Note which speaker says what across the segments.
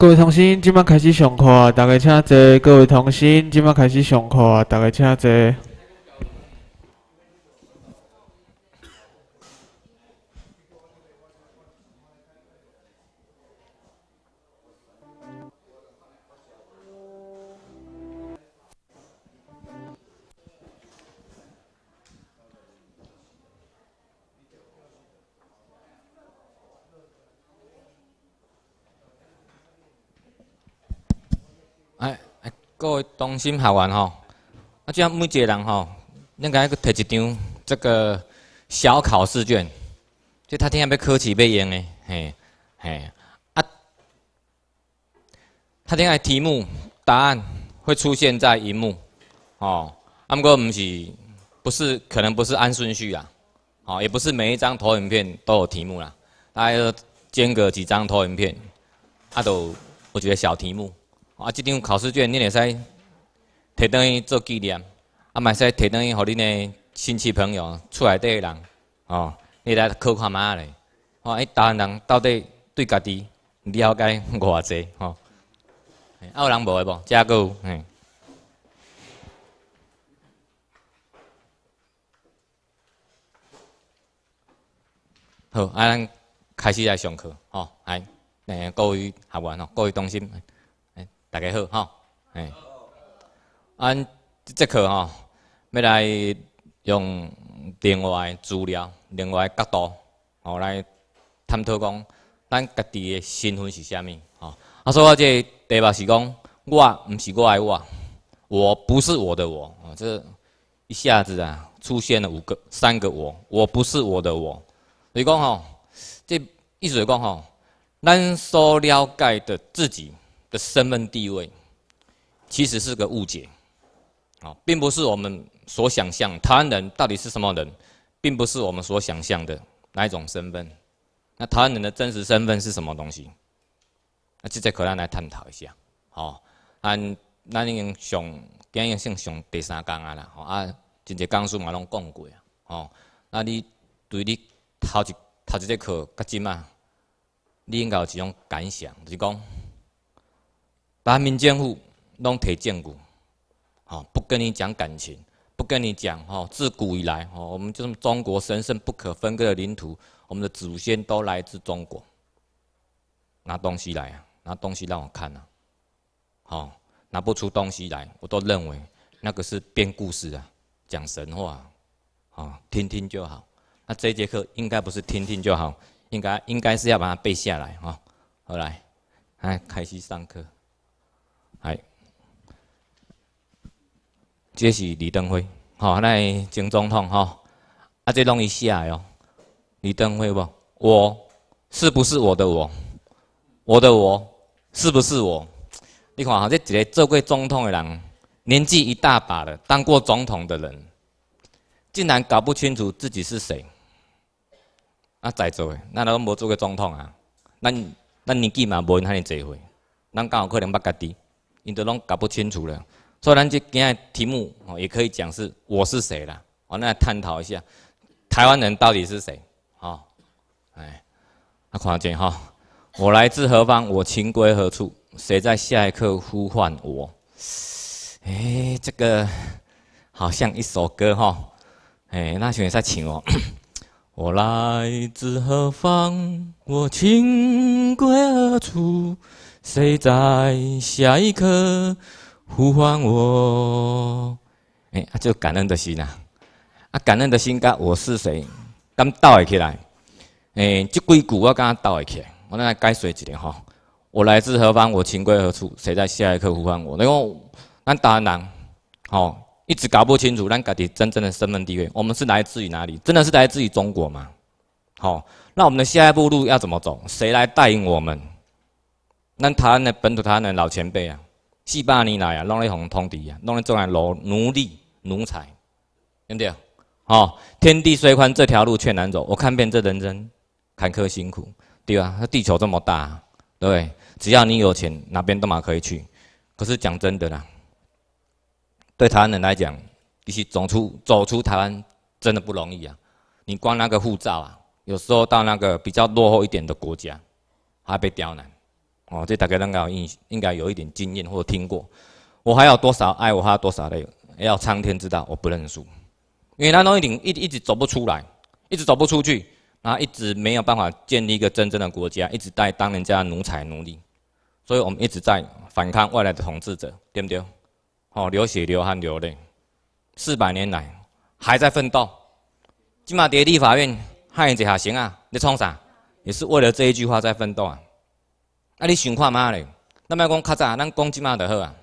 Speaker 1: 各位同仁，今麦开始上课啊！大家请坐。各位同仁，今麦开始上课啊！大家请坐。各位同心学员吼，啊，这样每一个人吼，恁个去摕一张这个小考试卷，这当天要科试背用的，嘿，嘿，啊，他今天题目答案会出现在荧幕，哦，啊，不过唔是，不是，可能不是按顺序啊，哦，也不是每一张投影片都有题目啦，大家都间隔几张投影片，啊，都，我觉得小题目。啊！即张考试卷恁会使摕倒去做纪念，啊，嘛会使摕倒去互恁诶亲戚朋友、厝内底诶人，哦，你来考看咧。吼，哦，哎，大人到底对家己了解偌济？吼，啊有人无诶无？遮个，嗯。好，啊，咱开始来上课，吼，来，诶，各位学员哦，各位同心。大家好，哈，哎，按这节课哈，要来用另外资料、另外角度，哦来探讨讲，咱家己的身份是虾物哈。啊，所以我这题目是讲，我唔是我诶，我，我不是我的我，这一下子啊，出现了五个、三个我，我不是我的我。所以讲，吼，这意思系讲，吼，咱所了解的自己。的身份地位其实是个误解，啊，并不是我们所想象。台湾人到底是什么人，并不是我们所想象的哪一种身份。那台湾人的真实身份是什么东西？那这节课咱来探讨一下。哦，咱咱已经上今已经上第三讲啊啦，啊，真侪讲师嘛拢讲过啊。哦，那你对你头一头一节课个金啊，你应该有一种感想，就是讲。把民间户弄铁剑骨，哦，不跟你讲感情，不跟你讲哦。自古以来哦，我们就是中国神圣不可分割的领土，我们的祖先都来自中国。拿东西来啊，拿东西让我看啊。哦，拿不出东西来，我都认为那个是编故事啊，讲神话，哦，听听就好。那这节课应该不是听听就好，应该应该是要把它背下来哦。后来，哎，开始上课。哎，这是李登辉，吼，那前总统吼，啊，即弄一下哟，李登辉不？我是不是我的我？我的我是不是我？”你看，即个做过总统的人，年纪一大把了，当过总统的人，竟然搞不清楚自己是谁。啊，座的，咱拢无做过总统啊，咱咱年纪嘛无恁遐尼侪岁，咱敢有可能捌家己？你都弄搞不清楚了，所以咱就今天题目哦，也可以讲是我是谁了，我来探讨一下台湾人到底是谁，好，哎，那快点哈，我来自何方，我情归何处，谁在下一刻呼唤我？哎，这个好像一首歌哈，哎，那请再请哦，我来自何方，我情归何处？谁在下一刻呼唤我？哎，就感恩的心呐！啊，感恩的心，噶我是谁？刚倒会起来，哎，这硅谷我刚刚倒会起来。我来解说一下吼。我来自何方？我情归何处？谁在下一刻呼唤我？因为咱当然，好，一直搞不清楚咱自己真正的身份地位。我们是来自于哪里？真的是来自于中国吗？好，那我们的下一步路要怎么走？谁来带领我们？咱台湾的本土台湾的老前辈啊，四百年来啊，拢咧被通敌啊，拢咧做来奴奴隶奴才，对不对？哦，天地虽宽，这条路却难走。我看遍这人生坎坷辛苦，对吧？地球这么大，对只要你有钱，哪边都嘛可以去。可是讲真的啦，对台湾人来讲，必须走出走出台湾，真的不容易啊。你光那个护照啊，有时候到那个比较落后一点的国家，还被刁难。哦，这大概大家应应该有一点经验或听过。我还有多少？爱我还有多少泪，要苍天知道，我不认输。因为南东一鼎一一直走不出来，一直走不出去，然后一直没有办法建立一个真正的国家，一直在当人家奴才奴隶。所以我们一直在反抗外来的统治者，对不对？哦，流血、流汗、流泪，四百年来还在奋斗。今马叠地法院害人下行啊？你冲啥？也是为了这一句话在奋斗啊？啊，你想看嘛咧？咱么讲较早，咱讲即嘛著好啊？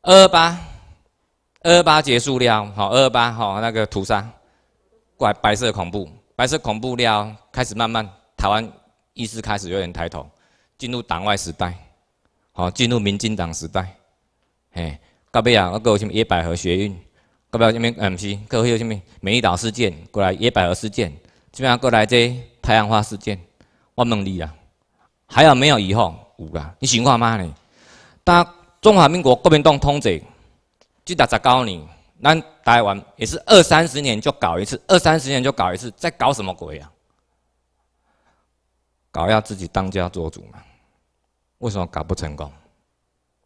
Speaker 1: 二八，二八结束了，吼，二八吼那个屠杀，怪白色恐怖，白色恐怖了，开始慢慢台湾意识开始有点抬头，进入党外时代，好进入民进党时代，嘿，到尾啊，那有啥物野百合学运，搞不要什物，M P，搞不要啥物美丽岛事件，过来野百合事件，基本上过来这太阳花事件，我问你啊。还有没有以后有啊？你循环吗？呢，当中华民国国民党统治，只达十九年，咱台湾也是二三十年就搞一次，二三十年就搞一次，在搞什么鬼啊？搞要自己当家做主嘛？为什么搞不成功？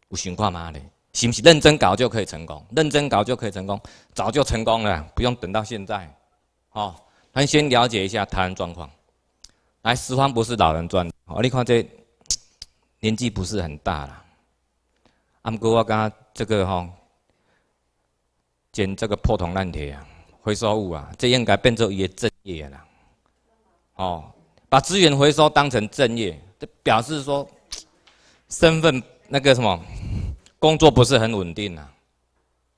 Speaker 1: 有循环吗？呢，是不是认真搞就可以成功？认真搞就可以成功，早就成功了，不用等到现在。好，咱先了解一下台湾状况。来，十方不是老人专。哦，你看这年纪不是很大了，按哥我讲这个吼，捡这个破铜烂铁啊、回收物啊，这应该变作一个正业了。哦，把资源回收当成正业，这表示说身份那个什么工作不是很稳定啊。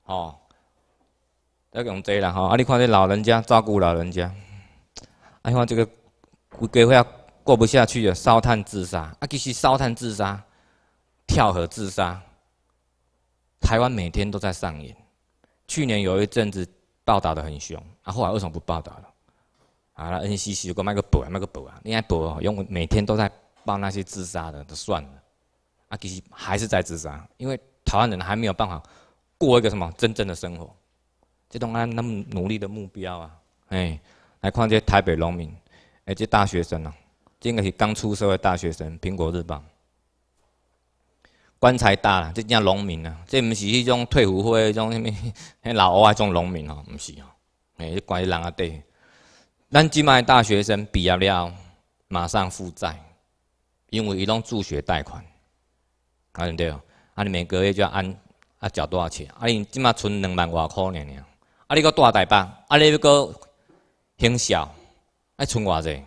Speaker 1: 哦，要用追了哈。啊，你看这老人家照顾老人家，啊，看这个规哥会过不下去了，烧炭自杀啊！其实烧炭自杀、跳河自杀，台湾每天都在上演。去年有一阵子报道的很凶，啊，后来为什么不报道了？啊了，NCC 如果卖个补啊，卖个补啊，你该补啊，用每天都在报那些自杀的，就算了。啊，其实还是在自杀，因为台湾人还没有办法过一个什么真正的生活。这东安那么努力的目标啊，哎，来看这台北农民，哎，这大学生啊。这个是刚出社会大学生，《苹果日报》棺材大了，这叫农民啊！这不是迄种退伍或迄种什么老外种农民哦，不是哦，哎，怪人啊多。咱今麦大学生毕业了，马上负债，因为伊拢助学贷款，啊对哦，啊你每个月就要按啊缴多少钱？啊你今麦存两万外块，阿你阿你个大台北，啊你要搁很小，阿存偌济？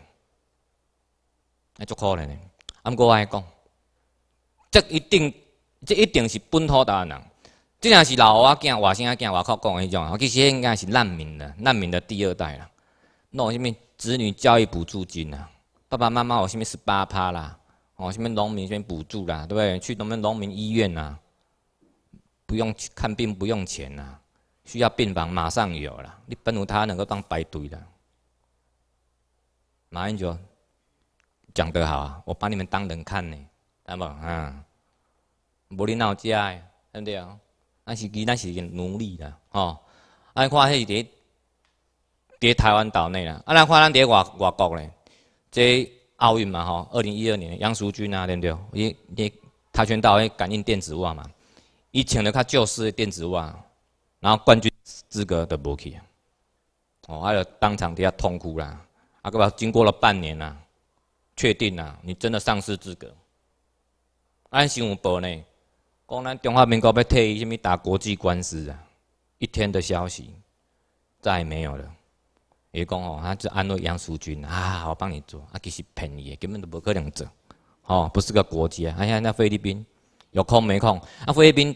Speaker 1: 那足可怜的。啊，毋过我爱讲，这一定，这一定是本土的人，这若是老外仔、外省仔、外口讲的。种。啊，其实应该是难民了，难民的第二代了。那什物子女教育补助金啊？爸爸妈妈，有什物十八趴啦？哦，什物农民什么补助啦？对不对？去农民农民医院啊，不用看病不用钱啦，需要病房马上有啦。你不用他能够当排队的。马英九讲得好啊！我把你们当人看呢，懂吗？嗯，不离闹架，对不对？那是，那是奴隶了哦。啊，看迄个咧台湾岛内啦，啊，咱看咱咧外外国咧，这奥运嘛吼，二零一二年杨淑君啊，对不对？伊伊跆拳道诶，感应电子袜嘛，伊穿了教师的电子袜，然后冠军资格都无去，哦，啊，就当场底下痛哭啦，啊，个吧，经过了半年啦。确定啦，你真的丧失资格。按新闻报呢，讲咱中华民国要提什么打国际官司啊？一天的消息再也没有了。也讲哦，他就安慰杨淑君啊，我帮你做，啊其实骗你的，根本都不可能做。哦，不是个国家，而且那菲律宾有空没空。啊，菲律宾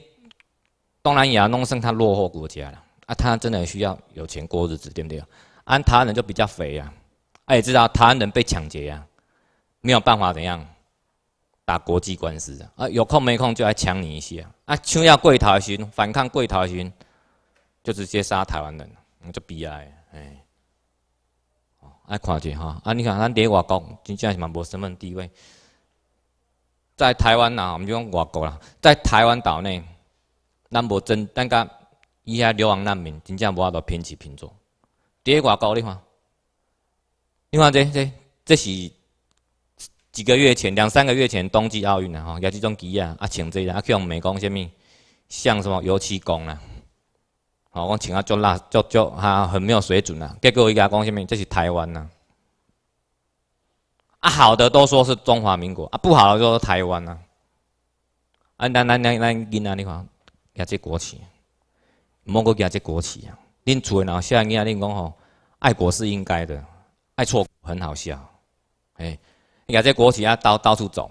Speaker 1: 东南亚弄剩他落后国家了，啊，他真的需要有钱过日子，对不对？啊，台湾人就比较肥啊，他也知道台湾人被抢劫呀。没有办法，怎样打国际官司啊？啊，有空没空就来抢你一些啊！啊，想要柜台巡，反抗柜台巡，就直接杀台湾人，就悲哀，哎，哦，看见哈啊！你看咱在外国，真正是嘛无身份地位。在台湾呐，我们就讲外国啦。在台湾岛内，咱无真，咱讲伊遐流亡难民，真正无法度平起平坐。在外国你看，你看这这这是。几个月前，两三个月前，冬季奥运啊吼，亚吉隆吉亚啊，请这个啊，去用美工什么，像什么油漆工啦，好，我请他做蜡，做做啊，很没有水准啦。结果伊一讲工，下面这是台湾呐，啊，好的都说是中华民国，啊，不好的就说台湾呐。啊，咱咱咱咱囡仔你看，亚这国旗，莫个举这国旗啊。恁做呐，像恁仔恁讲吼，爱国是应该的，爱错很好笑，哎。也这国企啊，到到处走。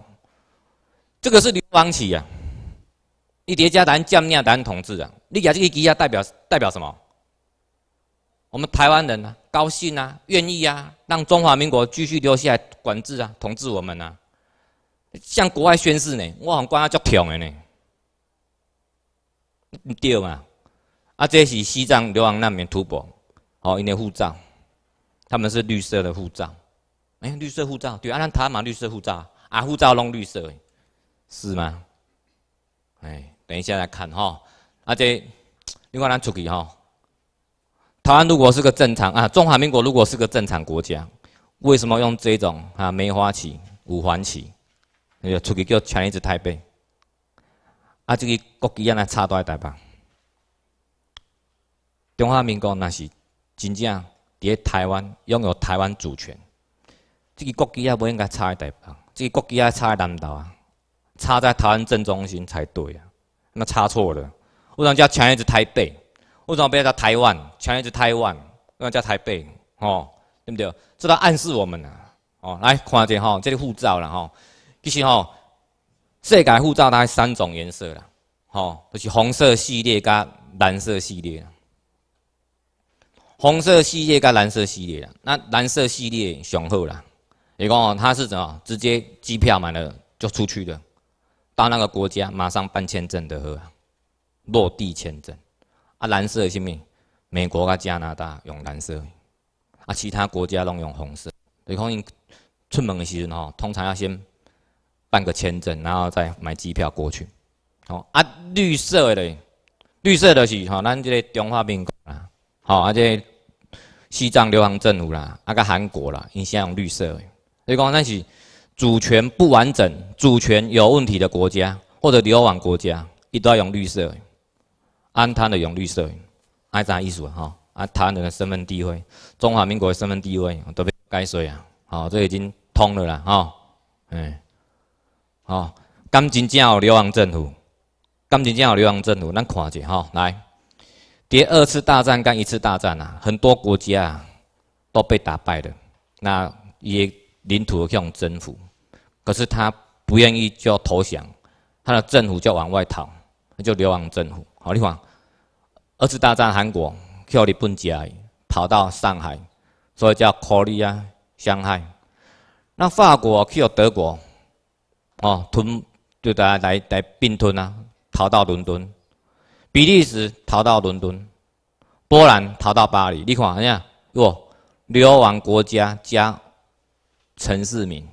Speaker 1: 这个是流亡企业。李叠佳咱占领咱统治啊，你家这一家代表代表什么？我们台湾人啊，高兴啊，愿意啊，让中华民国继续留下来管制啊，统治我们啊，向国外宣誓呢，我红管啊，足强的呢，对嘛，啊，这是西藏流亡难民突破，哦，因为护照，他们是绿色的护照。哎，绿色护照对啊，咱台湾绿色护照啊，护照弄绿色是吗？哎，等一下来看哈。啊，这另外咱出去哈，台湾如果是个正常啊，中华民国如果是个正常国家，为什么用这种啊梅花旗、五环旗？那个出去叫全离子台北，啊，这个国旗安那插在台北。中华民国那是真正伫台湾拥有台湾主权。这个国也不应该差在台方，这个国界差在南岛啊？差在台湾正中心才对啊！那差错了，为什么叫前一台北？为什么不要叫台湾？前一字台湾，为什么叫台北？哦，对不对？这在暗示我们啊！哦，来看一下哈，这个护照啦哈，其实哈，世界护照概三种颜色啦，哦，就是红色系列加蓝色系列，红色系列跟蓝色系列啦，那蓝色系列上好啦。你讲哦，他是怎样直接机票买了就出去的，到那个国家马上办签证的，啊，落地签证。啊，蓝色是咪？美国跟加拿大用蓝色，啊，其他国家拢用红色。你看因出门的时阵吼，通常要先办个签证，然后再买机票过去。哦。啊，绿色的绿色的是吼，咱这个中华民国啦，啊，这且西藏流亡政府啦，啊，个韩国啦，因先用绿色。所以讲，那是主权不完整、主权有问题的国家，或者流亡国家，一都要用绿色。安他的用绿色，爱咋艺术哈。啊，他人的身份地位，中华民国的身份地位都被改水啊。好，这已经通了啦，哈，嗯，好，敢真正有流亡政府，敢真正有流亡政府，咱看一下吼，来，第二次大战跟一次大战啊，很多国家啊、都被打败了，那也。领土向征服，可是他不愿意就投降，他的政府就往外逃，就流亡政府。好，你看，二次大战韩国去日本家跑到上海，所以叫考利亚上海。那法国去到德国，哦吞就大家来来并吞啊，逃到伦敦，比利时逃到伦敦，波兰逃到巴黎。你看怎样？哇，流亡国家家。陈世民，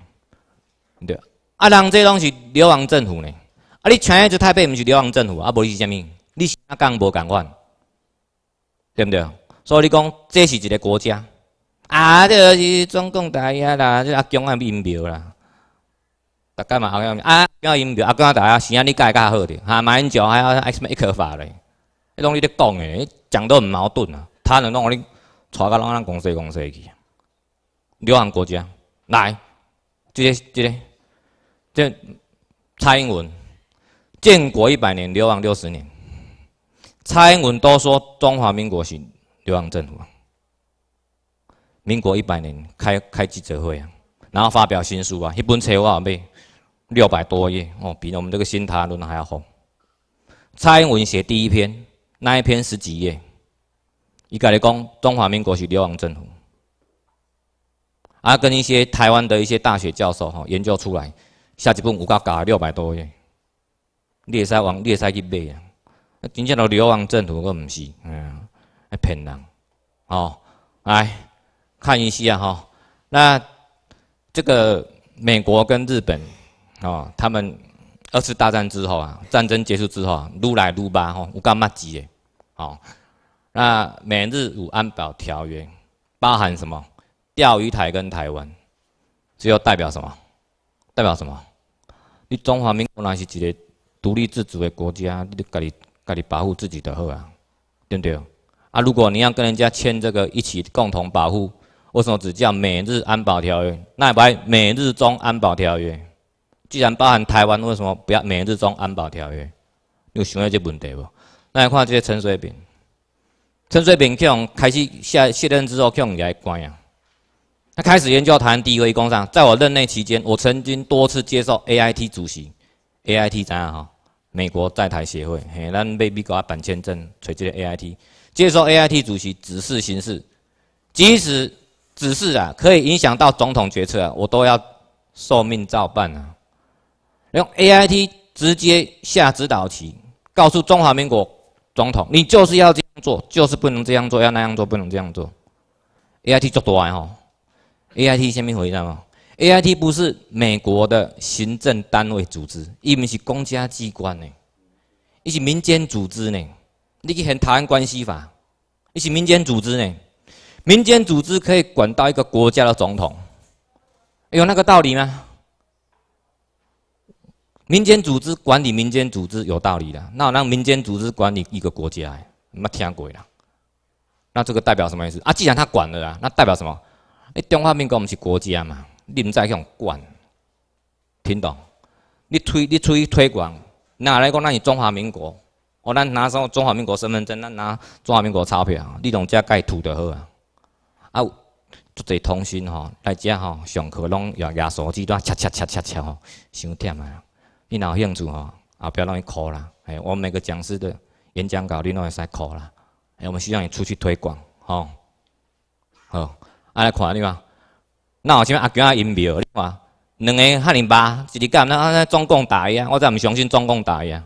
Speaker 1: 对啊，人这拢是流亡政府呢。啊，你像一只台北，毋是流亡政府啊，无你是啥物？你是香港无共款，对毋对？所以你讲，这是一个国家啊，这是中共大爷啦，这阿强啊，不认苗啦。大家嘛，啊，不认苗，阿强大爷，是啊，你改较好滴，哈，马香蕉，还还什么一克法嘞？你拢你在讲诶，讲到很矛盾啊，他两拢互你带到咱咱讲西讲西去，流亡国家。来，直接直接，这蔡英文建国一百年流亡六十年，蔡英文都说中华民国是流亡政府。民国一百年开开记者会啊，然后发表新书啊，一本册我啊，买六百多页哦，比我们这个《新台湾》还要厚。蔡英文写第一篇那一篇十几页，伊甲你讲中华民国是流亡政府。啊，跟一些台湾的一些大学教授吼研究出来，写一本我够搞六百多页，列往王列使去买啊，真正的流亡政府个毋是，啊，骗人，哦，来看一下吼，那这个美国跟日本哦，他们二次大战之后啊，战争结束之后啊，撸来撸吧吼，有干嘛急的哦，那美日五安保条约包含什么？钓鱼台跟台湾，只要代表什么？代表什么？你中华民国然是一个独立自主的国家，你家己家己保护自己的好啊，对不对？啊，如果你要跟人家签这个一起共同保护，为什么只叫美日安保条约？那也还美日中安保条约？既然包含台湾，为什么不要美日中安保条约？你有想这问题不？那来看这些陈水扁，陈水扁开始下卸任之后，强也关呀。他开始研究台湾低危工商，在我任内期间，我曾经多次接受 AIT 主席，AIT 怎样哈？美国在台协会，嘿，那被美国办签证，直接 AIT 接受 AIT 主席指示行事，即使指示啊，可以影响到总统决策啊，我都要受命照办啊，用 AIT 直接下指导旗，告诉中华民国总统，你就是要这样做，就是不能这样做，要那样做，不能这样做，AIT 做大吼。A I T 先面回答嘛，A I T 不是美国的行政单位组织，一名是公家机关呢，一是民间组织呢。你去谈台湾关系法，一是民间组织呢。民间组织可以管到一个国家的总统，有那个道理吗？民间组织管理民间组织有道理的，那让民间组织管理一个国家，你那天鬼了。那这个代表什么意思啊？既然他管了，那代表什么？你中华民国毋是国家嘛？你唔在向管，听懂？你推你出去推广，哪来讲？咱是中华民国，哦，咱拿上中华民国身份证，咱拿中华民国钞票，你拢遮盖土就好啊！啊，好多通讯吼，来遮吼上课拢用压手机在切切切切切吼，伤忝啊！你有兴趣吼？后壁拢会去考啦！哎，我们每个讲师的演讲稿你拢会使考啦！哎，我们需要你出去推广，吼，好。啊，来看你看，那有啥物阿强啊阴庙？你看，两个哈林巴，一日干那那中共打伊啊，我再毋相信中共打伊啊。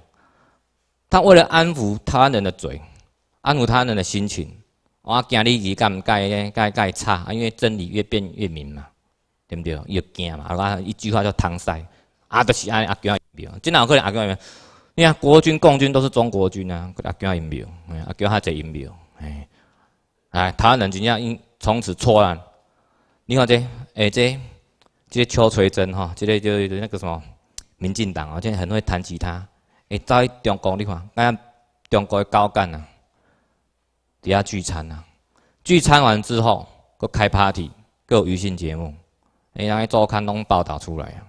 Speaker 1: 他为了安抚台湾人的嘴，安抚台湾人的心情，我惊你伊干改改改差啊，因为真理越辩越明嘛，对毋对？越惊嘛，啊，一句话叫搪塞，啊，著是安尼阿强啊阴即真有可能阿强阴庙。你看国军、共军都是中国军啊，阿强阴庙，阿强还在阴庙，哎，哎，台湾人真正因。从此错案。你看这，哎这这个邱葵针哈，这个就是那个什么民进党啊，现在很会弹吉他。哎，在中国你看，那中国的高干啊，底下聚餐啊，聚餐完之后，佮开 party，佮娱乐节目，哎，人家周刊都报道出来啊，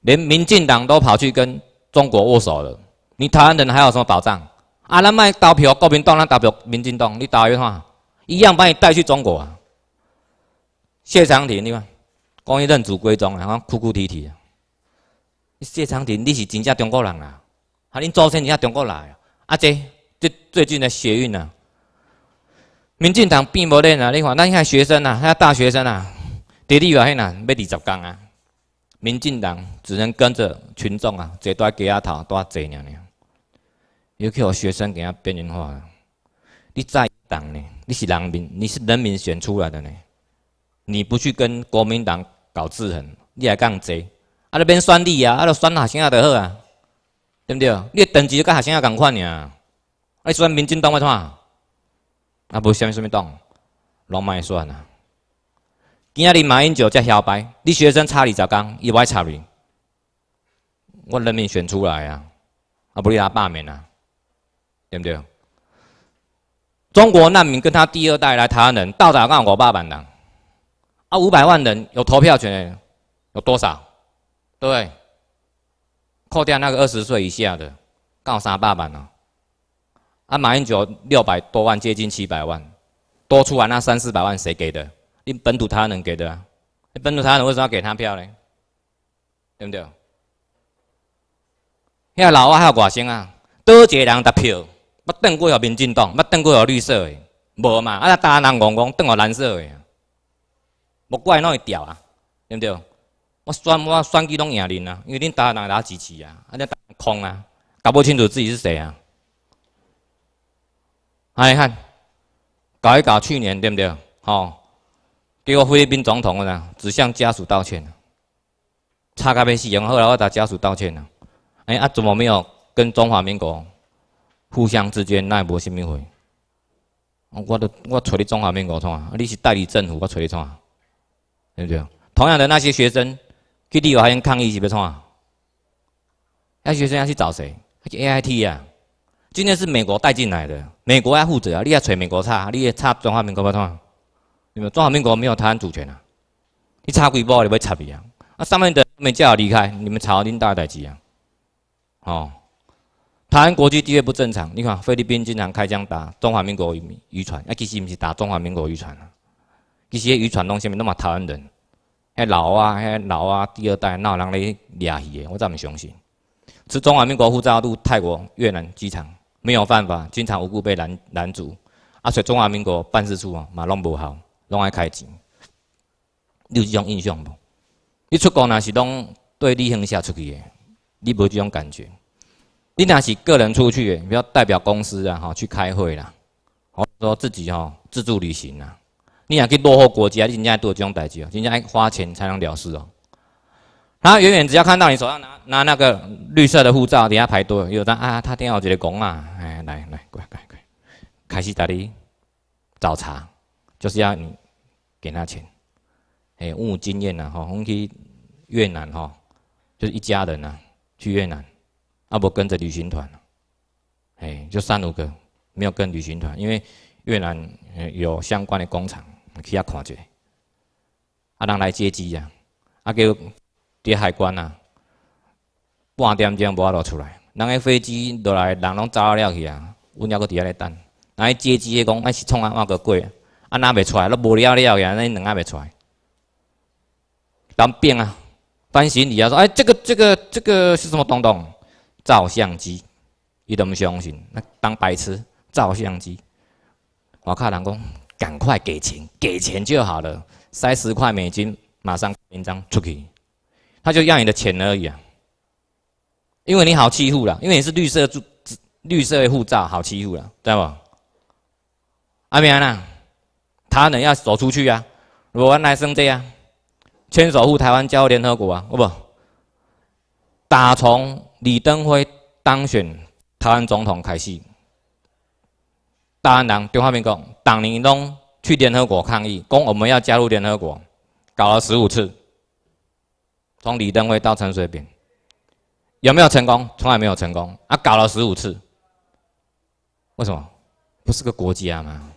Speaker 1: 连民进党都跑去跟中国握手了，你台湾人还有什么保障？啊，那卖投票，国民党那代表民进党，你一约看。一样把你带去中国，啊。谢长廷你看，光一认祖归宗，然后哭哭啼啼。谢长廷，你是真正中国人啊？啊，恁祖先也是中国来啊？啊，这最近的血运啊，民进党变无认啊！你看，那你学生啊，那大学生啊，爹地妈咪呐，要二十间啊。民进党只能跟着群众啊，坐在给阿讨多坐两年。尤其学生给他边缘化，你在党呢？你是人民，你是人民选出来的呢，你不去跟国民党搞制衡，你还干贼？啊那边选你啊，啊选学生啊，著好啊，对不对？你等级跟学生啊同款尔。啊选民进党要创？啊无虾米算咩党，拢莫选啊。今仔日马英九才嚣白，你学生差你十工，伊爱差你，我人民选出来啊，啊不你阿罢面啊，对不对？中国难民跟他第二代来台湾人到达岸，五八百万，啊五百万人有投票权，有多少？对，扣掉那个二十岁以下的，刚三百万啊。啊马英九六百多万，接近七百万，多出来那三四百万谁给的？你本土台能人给的。啊？本土台湾人为什么要给他票呢？对不对？遐老外遐外星啊，多几个人得票。我转过哦，民进党；我转过哦，绿色的，无嘛。啊，呾大人怣怣，转哦蓝色的，无怪奈会伊掉啊，对不对？我选我选几拢赢恁啊，因为恁呾人拉支持啊，啊呾空啊，搞不清楚自己是谁啊。啊，你看，搞一搞去年对不对？吼，结果菲律宾总统啊，只向家属道歉，差个死用？后来我呾家属道歉啊。哎啊，怎么没有跟中华民国？互相之间那也无甚物话，我都我找你中华民国创啊！你是代理政府，我找你创啊？对不对啊？同样的那些学生去第五海岸抗议是不创啊？那学生要去找谁？去 AIT 啊！今天是美国带进来的，美国要负责啊！你要找美国插，你要插中华民国不创？你们中华民国没有台湾主权啊！你插几步你就要插去啊！啊上面的没叫离开，你们朝廷到底在几啊？哦。台湾国际地位不正常，你看菲律宾经常开枪打中华民国渔渔船，啊，其实不是打中华民国渔船啊，其实渔船弄下面都嘛台湾人，迄老啊，迄老啊，第二代闹人来掠鱼的，我怎么相信？是中华民国护照入泰国、越南机场没有办法，经常无故被拦拦住，啊，所以中华民国办事处啊嘛拢无效，拢爱开钱，有这种印象不？你出国那是拢对旅行社出去的，你无这种感觉。你那是个人出去，你要代表公司啊，哈，去开会啦，或说自己哈自助旅行啦。你想去落后国家，人家多种代志哦，人家花钱才能了事哦。他远远只要看到你手上拿拿那个绿色的护照，底下排队有的啊，他听到直接讲啊，哎，来来，快快快，开始带你找茬，就是要你给他钱。哎，我经验呐，吼，我们去越南吼，就是一家人呐，去越南。啊，无跟着旅行团，哎，就三五个没有跟旅行团，因为越南有相关的工厂，去遐看者，啊，人来接机啊，啊，叫伫海关啊，半点钟无法落出来，人个飞机落来，人拢走啊了去啊，阮犹阁伫遐咧等，人去接机个讲，啊，是创啊，怎个过，啊，哪袂出来，都无聊了去，阿恁两个袂出来，当兵啊，翻行李啊，说，哎，这个这个这个是什么东东？照相机，伊都唔相信，那当白痴照相机。我靠人讲，赶快给钱，给钱就好了，塞十块美金，马上印章出去。他就要你的钱而已啊。因为你好欺负了，因为你是绿色绿绿色护照，好欺负了，对不？阿米安娜，他呢要走出去啊，如果来生这样，牵守护台湾交联合国啊，哦不，打从。李登辉当选台湾总统开始，大安人中华民国、党、李登去联合国抗议，讲我们要加入联合国，搞了十五次。从李登辉到陈水扁，有没有成功？从来没有成功。啊，搞了十五次，为什么？不是个国家吗？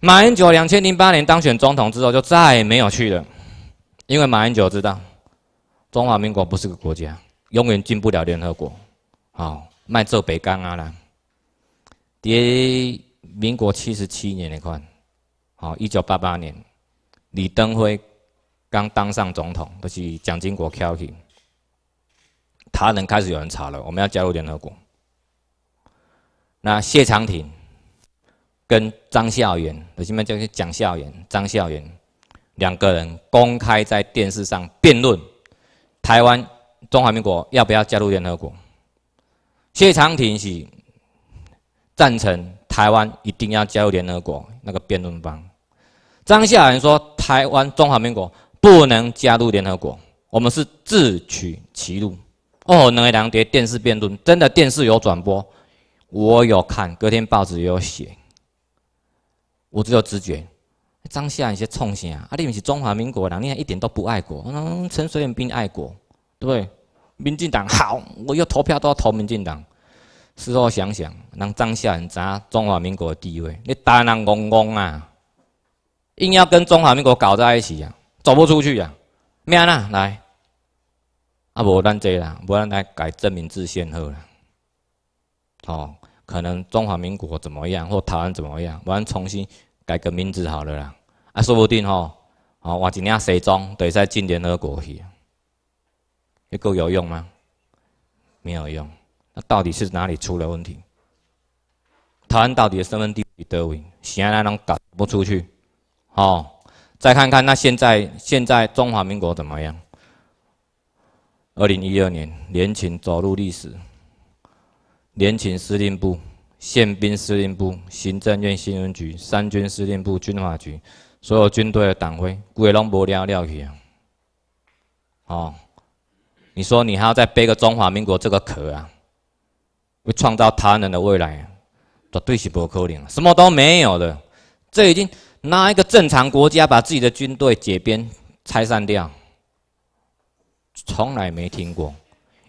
Speaker 1: 马英九两千零八年当选总统之后，就再也没有去了，因为马英九知道中华民国不是个国家。永远进不了联合国。好，卖走北竿啊！啦。跌民国七十七年，那款，好一九八八年，李登辉刚当上总统，都是蒋经国挑起，他人开始有人查了，我们要加入联合国。那谢长廷跟张孝元，我前面叫蒋孝元、张孝元两个人公开在电视上辩论台湾。中华民国要不要加入联合国？谢长廷是赞成台湾一定要加入联合国那个辩论方。张夏仁说：“台湾中华民国不能加入联合国，我们是自取其辱。”哦，那两碟电视辩论真的电视有转播，我有看，隔天报纸也有写。我只有直觉，张夏仁是冲啥？啊，你们是中华民国人，你还一点都不爱国？陈水扁你爱国，对不对？民进党好，我要投票都要投民进党。事后想想，人张学知砸中华民国的地位，你大人戆戆啊，硬要跟中华民国搞在一起啊，走不出去啊，咩啦？来，啊无咱这啦，无咱来改正名字先后啦。哦，可能中华民国怎么样，或台湾怎么样，不然重新改个名字好了啦。啊，说不定吼，哦，我一领西装，等于进联合国去。这够有用吗？没有用。那到底是哪里出了问题？台湾到底的身份地位地位，谁来能打不出去？哦，再看看那现在现在中华民国怎么样？二零一二年，联勤走入历史。联勤司令部、宪兵司令部、行政院新闻局、三军司令部、军法局，所有军队的党徽，个个拢无了了去啊！哦。你说你还要再背个中华民国这个壳啊？会创造他人的未来，绝对是不可能，什么都没有的。这已经拿一个正常国家把自己的军队解编、拆散掉，从来没听过。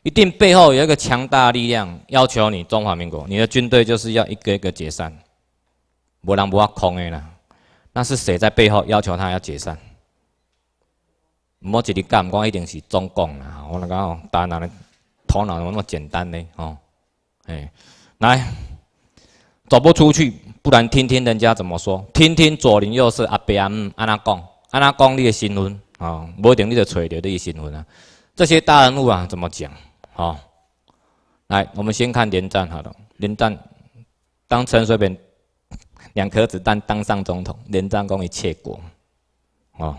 Speaker 1: 一定背后有一个强大力量要求你中华民国，你的军队就是要一个一个解散，不然不要空的啦。那是谁在背后要求他要解散？唔好一日讲，唔讲一定是中共啦。我来讲，但系你头脑有那么简单呢？吼，诶，来，走不出去，不然听听人家怎么说，听听左邻右舍阿伯阿姆安那讲，安那讲你的新闻啊，不一定你就揣着你的新闻啊。这些大人物啊，怎么讲？吼，来，我们先看连战好了。连战当陈水扁两颗子弹当上总统，连战功一窃国，哦。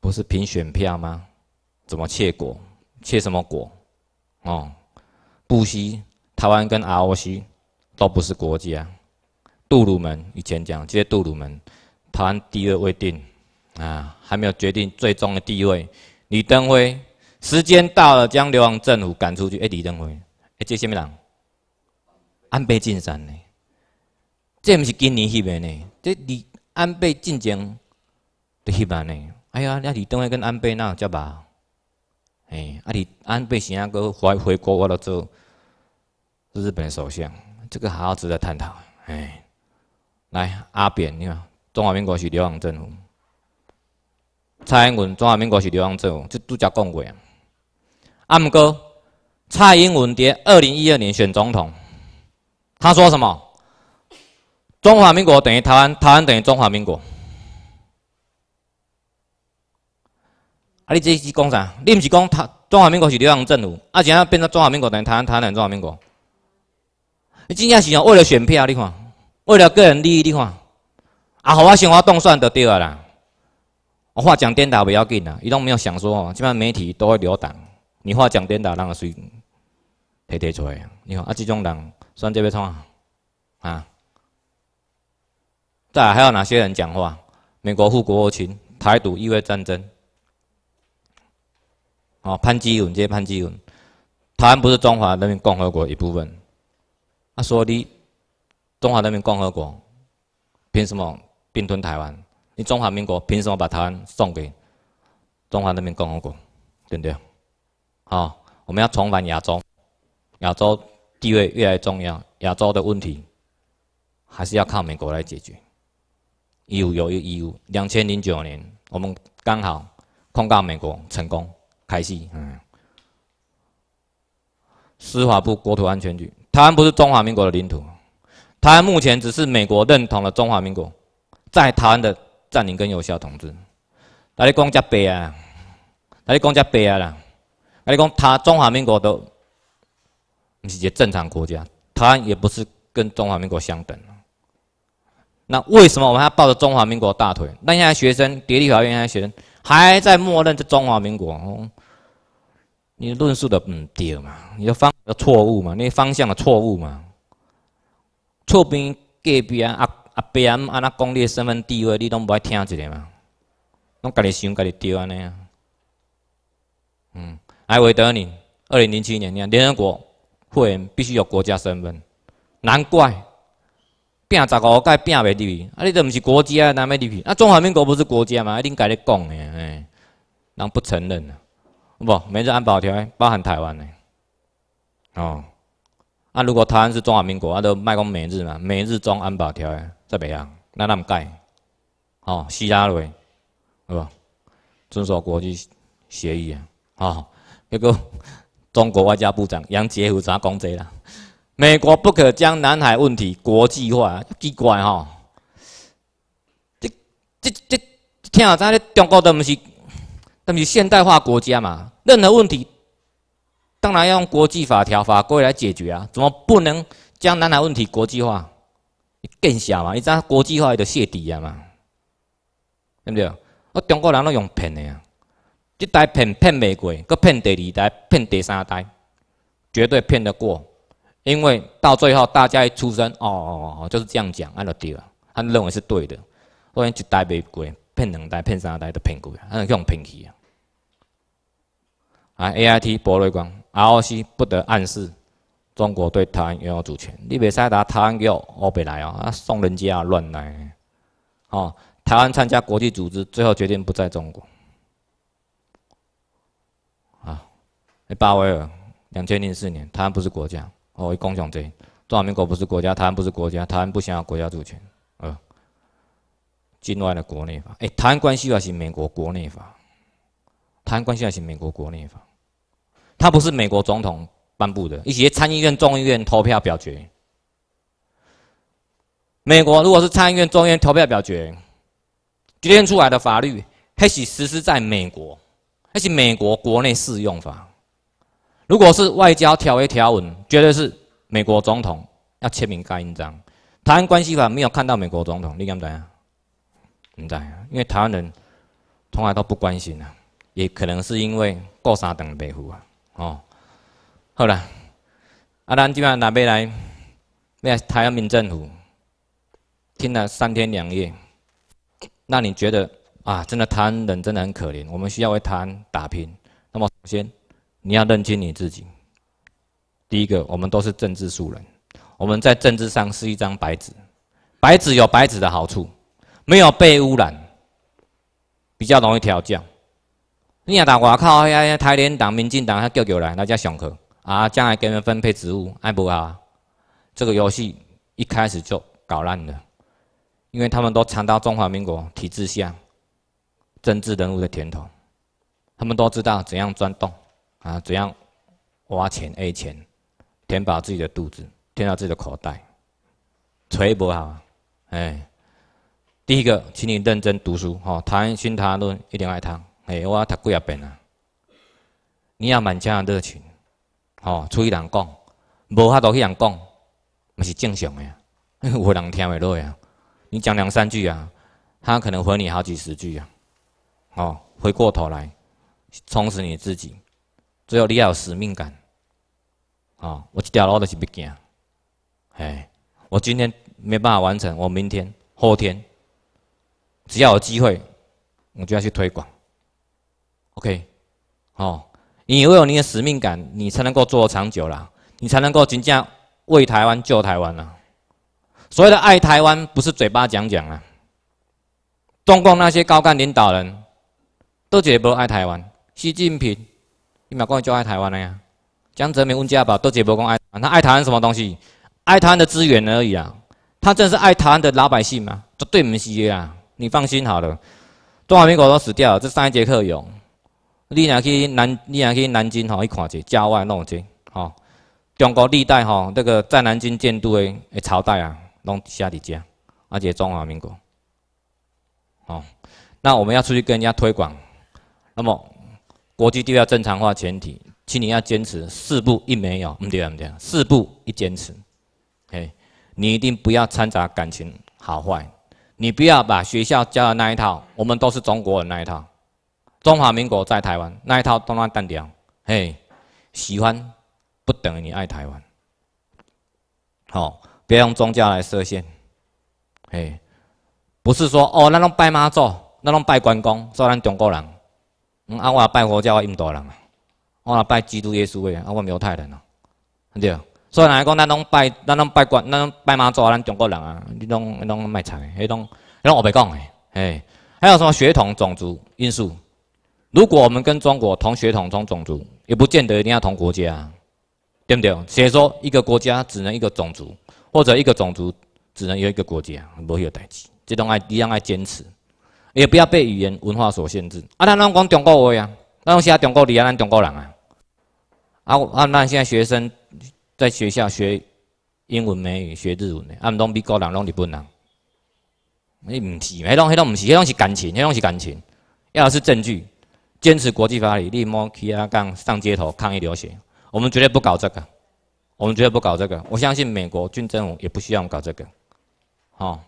Speaker 1: 不是凭选票吗？怎么窃国？窃什么国？哦，布惜台湾跟 R.O.C. 都不是国家。杜鲁门以前讲，这些杜鲁门，台湾地位未定啊，还没有决定最终的地位。李登辉，时间到了，将流亡政府赶出去。哎，李登辉，哎，这什么人？安倍晋三呢？这不是今年翕的呢？这李安倍晋江的翕吧呢？哎呀，那李登辉跟安倍那叫吧？哎，啊，李安倍先生哥回回国我了之后日本首相，这个好值得探讨。哎，来阿扁，你看中华民国是流亡政府，蔡英文中华民国是流亡政府，这都叫共鬼。阿姆哥，蔡英文爹二零一二年选总统，他说什么？中华民国等于台湾，台湾等于中华民国。啊！你这是讲啥？你不是讲台中华民国是流岸政府，啊，怎且变成中华民国等于台湾、台湾人中华民国。你真正是讲为了选票，你看，为了个人利益，你看，啊，好啊，想我动算得着啦。我话讲颠倒不要紧啦，移动没有想说，基本媒体都会留档，你话讲颠倒，人随提提出来，你看啊，这种人算这边创啊。再还有哪些人讲话？美国护国国情，台独意味战争。哦，潘基文些潘基文，台湾不是中华人民共和国一部分。他说你中华人民共和国凭什么并吞台湾？你中华民国凭什么把台湾送给中华人民共和国？对不对？好，我们要重返亚洲，亚洲地位越来越重要，亚洲的问题还是要靠美国来解决。义务有义一两千零九年我们刚好控告美国成功。开戏，嗯，司法部国土安全局，台湾不是中华民国的领土，台湾目前只是美国认同了中华民国在台湾的占领跟有效统治，哪你讲加北啊？哪你讲加北啊了？哪里讲他中华民国都不是一个正常国家，台湾也不是跟中华民国相等。那为什么我们还抱着中华民国大腿？那现在学生，独立法院现在学生还在默认这中华民国。你论述的唔对嘛？你的方的错误嘛？你方向的错误嘛？错边隔边啊啊边啊那你的身份地位，你拢不爱听一下嘛？拢家己想家己对安尼啊？嗯，还会德你二零零七年，联合国会员必须有国家身份，难怪，拼十五个拼未去啊你都毋是国家难咩入去？啊！中华民国不是国家嘛？一定家己讲诶，哎，人不承认呢。不，每日安保条约包含台湾的。哦，啊，如果台湾是中华民国，啊，都卖供美日嘛？美日中安保条约在北洋，那那么改？哦，希拉了喂，是遵守国际协议啊。哦，那个中国外交部长杨洁篪咋讲这个？美国不可将南海问题国际化，奇怪哈？这、这、这，听后仔咧，中国都不是。那你现代化国家嘛，任何问题，当然要用国际法条法规来解决啊！怎么不能将南海问题国际化？更小嘛！知道国际化就泄底啊嘛，对不对？我中国人拢用骗的呀，一代骗骗未过，搁骗第二代，骗第三代，绝对骗得过。因为到最后大家一出生，哦哦哦，就是这样讲，啊，就对了，他认为是对的。不然一代被过，骗两代，骗三代都骗过，啊。用种骗去啊！啊，A I T 博瑞光，R O C 不得暗示中国对台湾拥有主权。你别再打台湾我欧北来哦，啊，送人家乱来。哦，台湾参加国际组织，最后决定不在中国。啊，巴维尔，两千零四年，台湾不是国家，哦，一共党贼，中华民国不是国家，台湾不是国家，台湾不想要国家主权。呃，境外的国内法，哎，台湾关系法是美国国内法，台湾关系法是美国国内法。它不是美国总统颁布的，一些参议院、众议院投票表决。美国如果是参议院、众议院投票表决，决定出来的法律，还是实施在美国，还是美国国内适用法。如果是外交条约条文，绝对是美国总统要签名盖印章。《台湾关系法》没有看到美国总统，你讲怎样？不知啊，因为台湾人从来都不关心啊，也可能是因为过三等的卑啊。哦，后来，阿南今晚台北来，来台湾民政府听了三天两夜，那你觉得啊，真的湾人真的很可怜，我们需要为湾打拼。那么首先，你要认清你自己。第一个，我们都是政治素人，我们在政治上是一张白纸。白纸有白纸的好处，没有被污染，比较容易调教。你啊，到外口，哎哎，台联党、民进党，他叫叫来，那才上课啊。将来给你们分配职务还不好？这个游戏一开始就搞烂了，因为他们都尝到中华民国体制下政治人物的甜头，他们都知道怎样钻洞啊，怎样挖钱、A 钱，填饱自己的肚子，填到自己的口袋，谁不好？哎，第一个，请你认真读书，吼，谈《新谈论》，一点爱谈。哎，我读几啊遍啊！你也蛮的热情，吼，出去人讲，无法度去人讲，咪是正常的，有人听袂落啊。你讲两三句啊，他可能回你好几十句啊，哦，回过头来充实你自己。最后你要有使命感，哦，我即条路著是必行。哎，我今天没办法完成，我明天、后天，只要有机会，我就要去推广。OK，哦，你拥有你的使命感，你才能够做长久啦，你才能够真正为台湾救台湾啦。所谓的爱台湾，不是嘴巴讲讲啊。中共那些高干领导人，都觉得不爱台湾。习近平一秒钟就爱台湾了呀。江泽民、温家宝都得不讲爱，他爱台湾什么东西？爱台湾的资源而已啊。他真是爱台湾的老百姓吗？绝对不是啊！你放心好了，中华民国都死掉了，这上一节课有。你若去南，你若去南京吼，去看者，郊外闹有者，吼，中国历代吼，那个在南京建都的的朝代啊，拢写底加，而且中华民国，吼，那我们要出去跟人家推广，那么国际地位正常化前提，请你要坚持四步一没有，唔对唔对，四步一坚持，哎，你一定不要掺杂感情好坏，你不要把学校教的那一套，我们都是中国人那一套。中华民国在台湾那一套，多乱单调。嘿，喜欢不等于你爱台湾。好，别用宗教来设限。嘿，不是说哦，那种拜妈祖，那种拜关公，做咱中国人。我啊拜佛教，我印度人；我啊拜基督耶稣的，我啊苗太人。对。所以来讲，咱拢拜咱拢拜关，咱拢拜妈祖，咱中国人啊，你拢拢侬卖惨，迄侬你侬我袂讲的。嘿，还有什么血统、种族因素？如果我们跟中国同血统同种族，也不见得一定要同国家，对不对？所以说，一个国家只能一个种族，或者一个种族只能有一个国家，没有代志。这种爱一样爱坚持，也不要被语言文化所限制。啊，那侬讲中国话啊，那侬写中国字啊，咱中国人啊。啊啊，那现在学生在学校学英文、美语、学日文，的，啊，拢美国人，拢日本人，你唔是，那种、那种唔是，那种是感情，那种是感情，要是证据。坚持国际法理，力摩 KIA 杠上街头抗议流血，我们绝对不搞这个，我们绝对不搞这个。我相信美国军政府也不需要搞这个，好，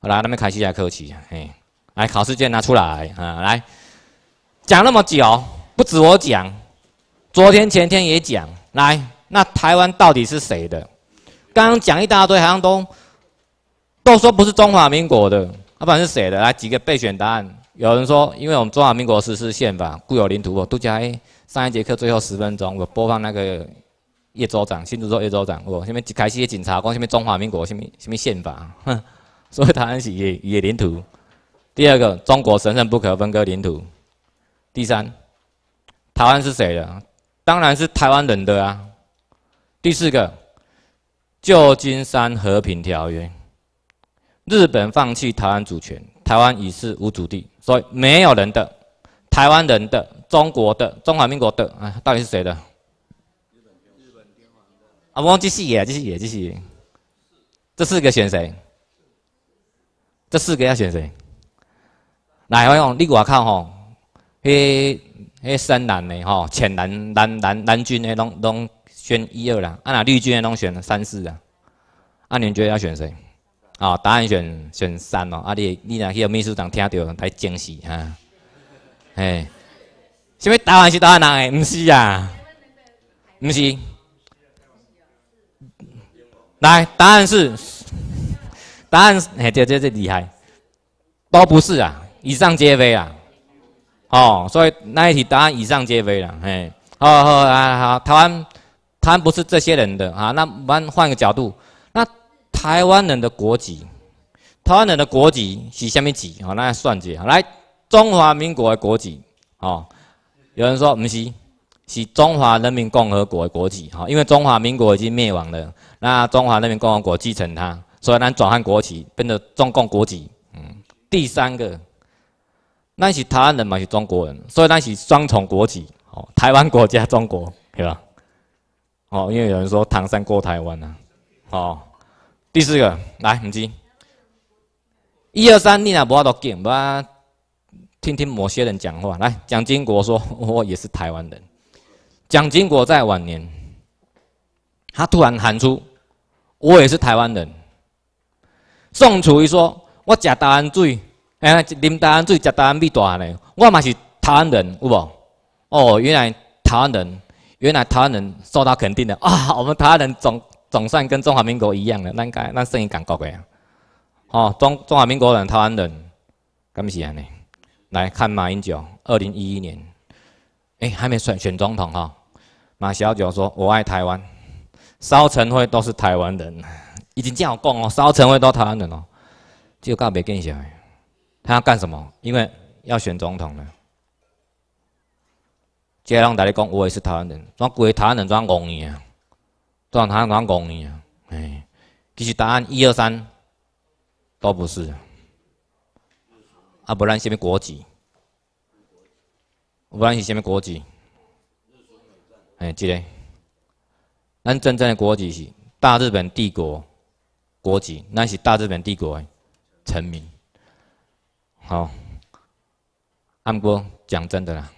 Speaker 1: 来，那边开始下课起，哎，来，考试卷拿出来啊，来讲那么久，不止我讲，昨天前天也讲，来，那台湾到底是谁的？刚刚讲一大堆，好像都都说不是中华民国的，那反正是谁的？来，几个备选答案。有人说，因为我们中华民国实施宪法固有领土我杜家哎，上一节课最后十分钟，我播放那个叶州长新竹州叶州长哦，下面开些警察官，下面中华民国，下面什么宪法？所以台湾是野野领土。第二个，中国神圣不可分割领土。第三，台湾是谁的？当然是台湾人的啊。第四个，旧金山和平条约，日本放弃台湾主权，台湾已是无主地。所以没有人的，台湾人的，中国的，中华民国的，啊，到底是谁的？日本、日本天皇的。啊，忘记是野，就是野，就是野。这四个选谁？这四个要选谁？来，我用你给我看吼，迄、迄深蓝的吼，浅蓝、蓝、蓝、蓝军的拢拢选一二啦，啊那绿军的拢选三四啦，啊你觉得要选谁？啊，答案选选三哦，啊你你那个秘书长听到太惊喜啊！哎，什么台湾是台湾人诶？不是啊，不是。来，答案是，答案哎这这这厉害，都不是啊，以上皆非啊。哦，所以那一题答案以上皆非了，哎，好好啊，台湾台湾不是这些人的啊，那我们换个角度。台湾人的国籍，台湾人的国籍是什么籍好，那要算计。来，中华民国的国籍，哦，有人说不是，是中华人民共和国的国籍。哦，因为中华民国已经灭亡了，那中华人民共和国继承它，所以咱转换国籍，变得中共国籍。嗯，第三个，那是台湾人嘛，是中国人，所以那是双重国籍。哦，台湾国家中国，对吧？哦，因为有人说唐山过台湾呐，哦。第四个来，唔知，一二三，你呐不要多讲，我听听某些人讲话。来，蒋经国说，我也是台湾人。蒋经国在晚年，他突然喊出，我也是台湾人。宋楚瑜说，我食台湾水，哎，啉台湾水，食台湾米大呢，我嘛是台湾人，有无？哦，原来台湾人，原来台湾人受到肯定的啊，我们台湾人总。总算跟中华民国一样了，咱该咱算于港国的啊。哦，中中华民国人、台湾人，敢是安尼？来看马英九，二零一一年，哎，还没选选总统哈。马小九说：“我爱台湾，烧成会都是台湾人，已经这样讲哦，烧成会都台湾人哦，就告别件事。他要干什么？因为要选总统了。这人带你讲，我也是台湾人，装鬼台湾人，装戆呢啊！”都然台湾讲啊！哎，其实答案一二三都不是，啊不然什么国籍，不然是什么国籍，哎，即个，咱真正的国籍是大日本帝国国籍，那是大日本帝国臣民。好，按哥讲真的啦，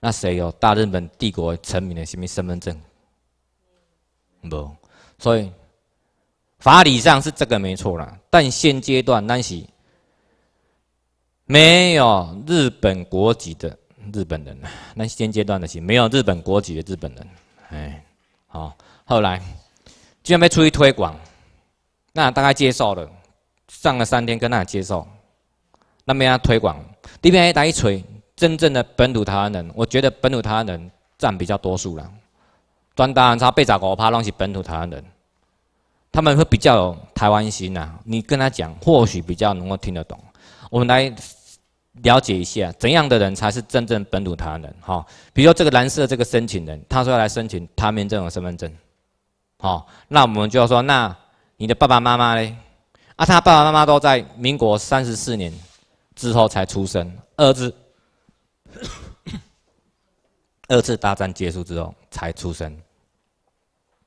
Speaker 1: 那谁有大日本帝国臣民的什么身份证？无，所以法理上是这个没错啦。但现阶段那是没有日本国籍的日本人。那现阶段的是没有日本国籍的日本人。哎，好，后来居然没出去推广，那大概接受了，上了三天跟他接受，那没他推广。这边打一吹，真正的本土台湾人，我觉得本土台湾人占比较多数了。专大人差被炸过，我怕是本土台湾人，他们会比较有台湾心呐。你跟他讲，或许比较能够听得懂。我们来了解一下，怎样的人才是真正本土台湾人？哈，比如说这个蓝色这个申请人，他说要来申请台闽这的身份证，好，那我们就要说，那你的爸爸妈妈嘞？啊，他爸爸妈妈都在民国三十四年之后才出生，二次二次大战结束之后。才出生，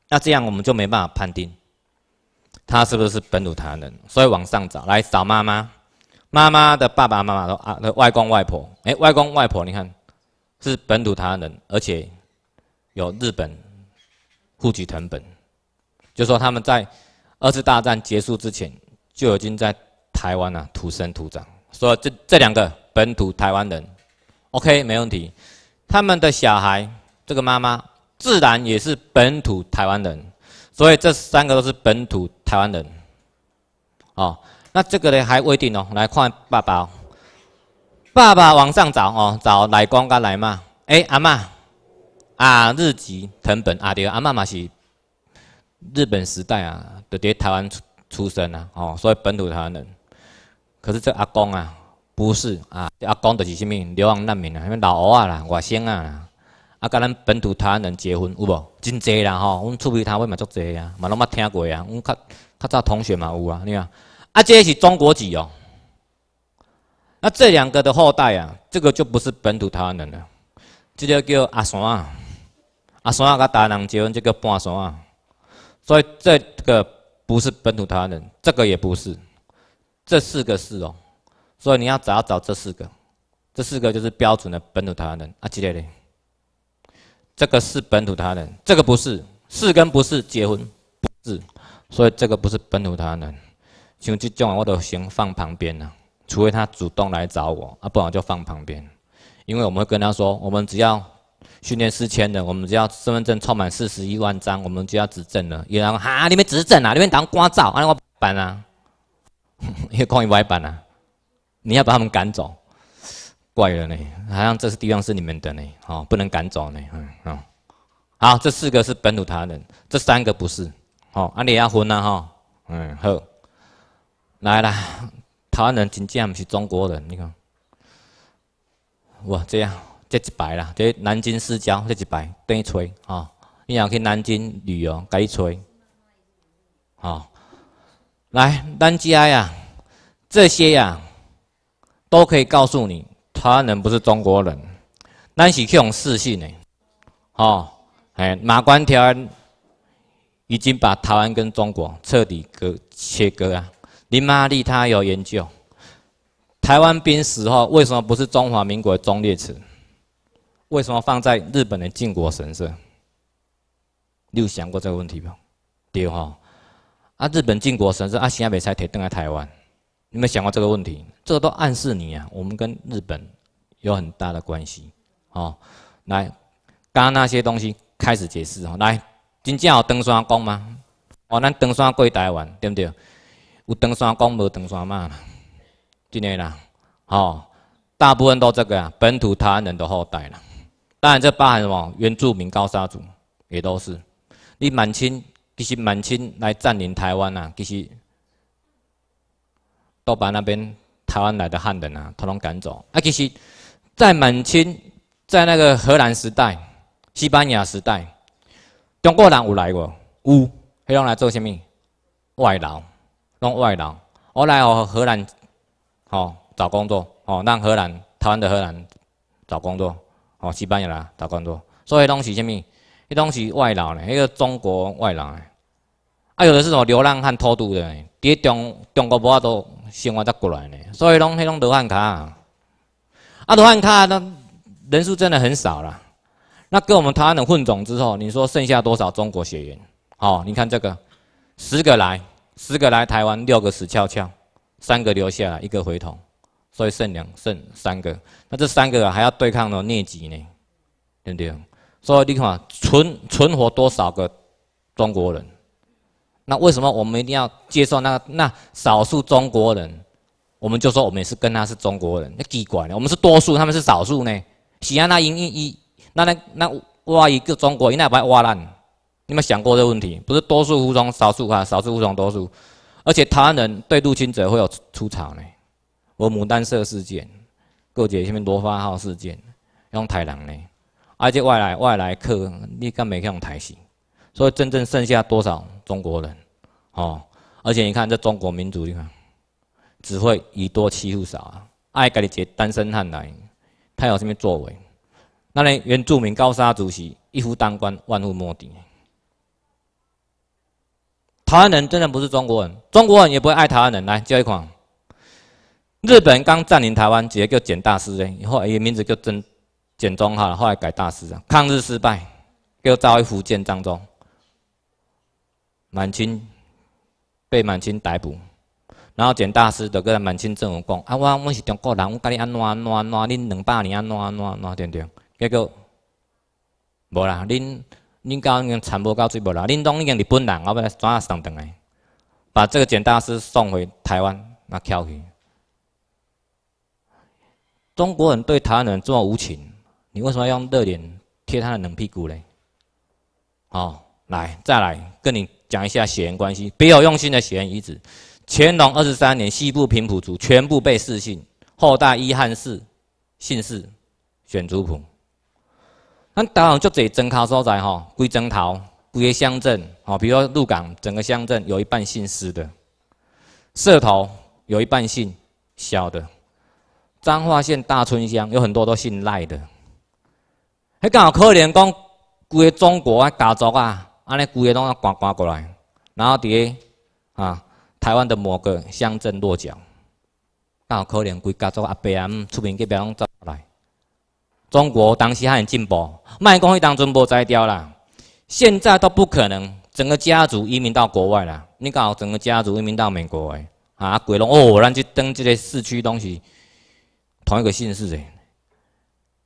Speaker 1: 那这样我们就没办法判定，他是不是本土台湾人？所以往上找，来找妈妈，妈妈的爸爸妈妈都啊，外公外婆，哎，外公外婆，你看是本土台湾人，而且有日本户籍成本，就说他们在二次大战结束之前就已经在台湾啊土生土长。所以这这两个本土台湾人，OK 没问题，他们的小孩这个妈妈。自然也是本土台湾人，所以这三个都是本土台湾人。哦，那这个呢还未定哦。来看爸爸，爸爸往上找哦，找奶公跟奶妈。哎，阿妈，啊，日籍藤本阿爹，阿妈嘛是日本时代啊，就伫台湾出生啊，哦，所以本土台湾人。可是这阿公啊，不是啊，这阿公就是什么流亡难民啊，什么老外啦，外省啊。啊，甲咱本土台湾人结婚有无？真济啦吼，阮厝边头尾嘛足济啊，嘛拢捌听过啊。阮较较早同学嘛有啊，你看啊，这是中国籍哦。那这两个的后代啊，这个就不是本土台湾人了。这个叫阿山，阿山甲台湾人结婚就叫半山，啊。所以这个不是本土台湾人，这个也不是。这四个是哦，所以你要找找这四个，这四个就是标准的本土台湾人啊，记得咧。这个是本土他人，这个不是，是跟不是结婚，不是，所以这个不是本土他人。像这种我都先放旁边了，除非他主动来找我，啊，不然就放旁边。因为我们会跟他说，我们只要训练四千人，我们只要身份证凑满四十一万张，我们就要指政了。有人哈，你们指政啊？你们当官照？啊，我办啊？要靠你来办啊？你要把他们赶走。怪了呢，好像这是地方是你们的呢，哦，不能赶走呢，嗯哦，好，这四个是本土台湾人，这三个不是，哦，啊，你要分了。哈，嗯，好，来了，台湾人真正是中国人，你看，哇这样，这一排啦，这南京市郊这一排，等吹，哈，你要去南京旅游，该吹，哦，来，大家呀，这些呀，都可以告诉你。台湾人不是中国人，咱是这种世性呢，哦，哎，马关条约已经把台湾跟中国彻底割切割啊！林妈，利他有研究，台湾兵死后为什么不是中华民国的忠烈祠？为什么放在日本的靖国神社？你有想过这个问题吗？对哈，啊，日本靖国神社啊，现在被拆铁钉在台湾，你有想过这个问题？这个都暗示你啊，我们跟日本。有很大的关系，哦，来，刚刚那些东西开始解释哦，来，真正有登山工吗？哦，咱登山归台湾，对不对？有登山工，无登山嘛，真的啦？哦，大部分都这个啊，本土台湾人都后代啦。当然，这包含什么原住民高沙族也都是。你满清，其实满清来占领台湾啊，其实都把那边台湾来的汉人啊，统统赶走。啊，其实。在满清，在那个荷兰时代、西班牙时代，中国人有来过。有，黑人来做虾物外劳，弄外劳。我来哦，荷兰哦找工作哦，让荷兰、台湾的荷兰找工作哦，西班牙人找工作。所以东西虾物？迄东西外劳呢？迄个中国外劳呢？啊，有的是什么流浪汉、偷渡的，伫一中中国无法度生活才过来呢。所以拢迄种台汉卡。阿德汉卡那人数真的很少了，那跟我们台湾人混种之后，你说剩下多少中国血缘？哦，你看这个，十个来，十个来台湾，六个死翘翘，三个留下来，一个回头，所以剩两剩三个，那这三个还要对抗呢疟疾呢，对不对？所以你看存存活多少个中国人？那为什么我们一定要接受那那少数中国人？我们就说，我们也是跟他是中国人，那奇怪呢？我们是多数，他们是少数呢？喜安那一、一、那、那、那挖一个中国，人那把挖烂，你有没想过这个问题？不是多数服从少数啊，少数服从多数，而且台湾人对入侵者会有出出场呢。我牡丹社事件，过节下面罗发号事件，用台南呢，而且外来外来客你干没用台系，所以真正剩下多少中国人？哦，而且你看这中国民族你看。只会以多欺少啊！爱己你个单身汉来，他有什么作为。那呢，原住民高沙主席一夫当关，万夫莫敌。台湾人真的不是中国人，中国人也不会爱台湾人。来，教一款，日本人刚占领台湾，直接叫简大师嘞，以后也名字叫真简忠哈，后来改大师。啊。抗日失败，又到福建漳州。满清被满清逮捕。然后简大师就跟咱满清政府讲：“啊，我我是中国人，我跟你安怎安怎安怎，恁两百年安怎安怎安怎，不对？”结果，无啦，恁恁家已经传无到最末啦，恁拢已经日本人，后尾来怎啊送回来？把这个简大师送回台湾，那跳去！中国人对台湾人这么无情，你为什么要用热脸贴他的冷屁股嘞？好，来，再来，跟你讲一下血缘关系，别有用心的血缘遗址。”乾隆二十三年，西部平埔族全部被释姓，后代依汉氏、姓氏选族谱。那刚好就这增淘所在吼，归增淘，归个乡镇哈，比如说鹿港整个乡镇有一半姓施的，社头有一半姓萧的，彰化县大村乡有很多都姓赖的。还刚好可怜光，归中国啊家族啊，安尼归个拢啊赶赶过来，然后底个啊。台湾的某个乡镇落脚，刚可能规家族阿伯阿姆出面，给别拢走来。中国当时还很进步，卖公会当中无摘掉啦，现在都不可能。整个家族移民到国外啦，你搞整个家族移民到美国诶，啊鬼龙哦，咱去登这个市区东西，同一个姓氏诶，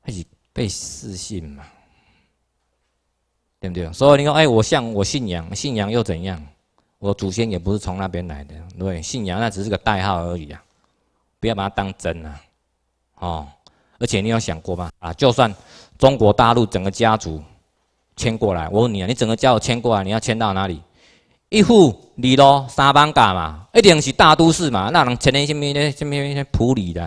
Speaker 1: 还是被私姓嘛，对不对？所以你说，哎，我姓我姓杨，姓杨又怎样？我祖先也不是从那边来的，对，信仰那只是个代号而已啊，不要把它当真啊，哦，而且你有想过吗？啊，就算中国大陆整个家族迁过来，我问你啊，你整个家族迁过来，你要迁到哪里？一户里咯，三房家嘛，一定是大都市嘛，那能迁到什么什么什么普里的？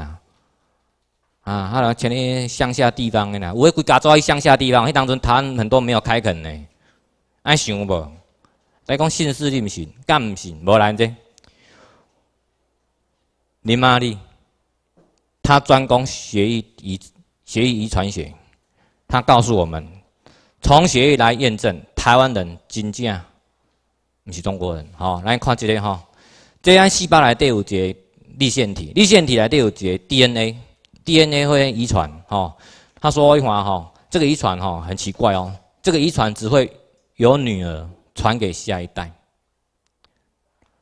Speaker 1: 啊，那能迁到乡下地方的呢？我会去家住去乡下地方，迄当中台湾很多没有开垦呢，爱想不？来讲姓氏你毋信，敢毋信？无难啫。林妈哩，他专讲血液遗血液遗传学。他告诉我们，从血液来验证台湾人真正毋你是中国人。吼，来看这个哈，这按细胞来有一节立线体，立线体来有一节 DNA，DNA 会遗传。吼，他说一话哈，这个遗传哈很奇怪哦，这个遗传只会有女儿。传给下一代，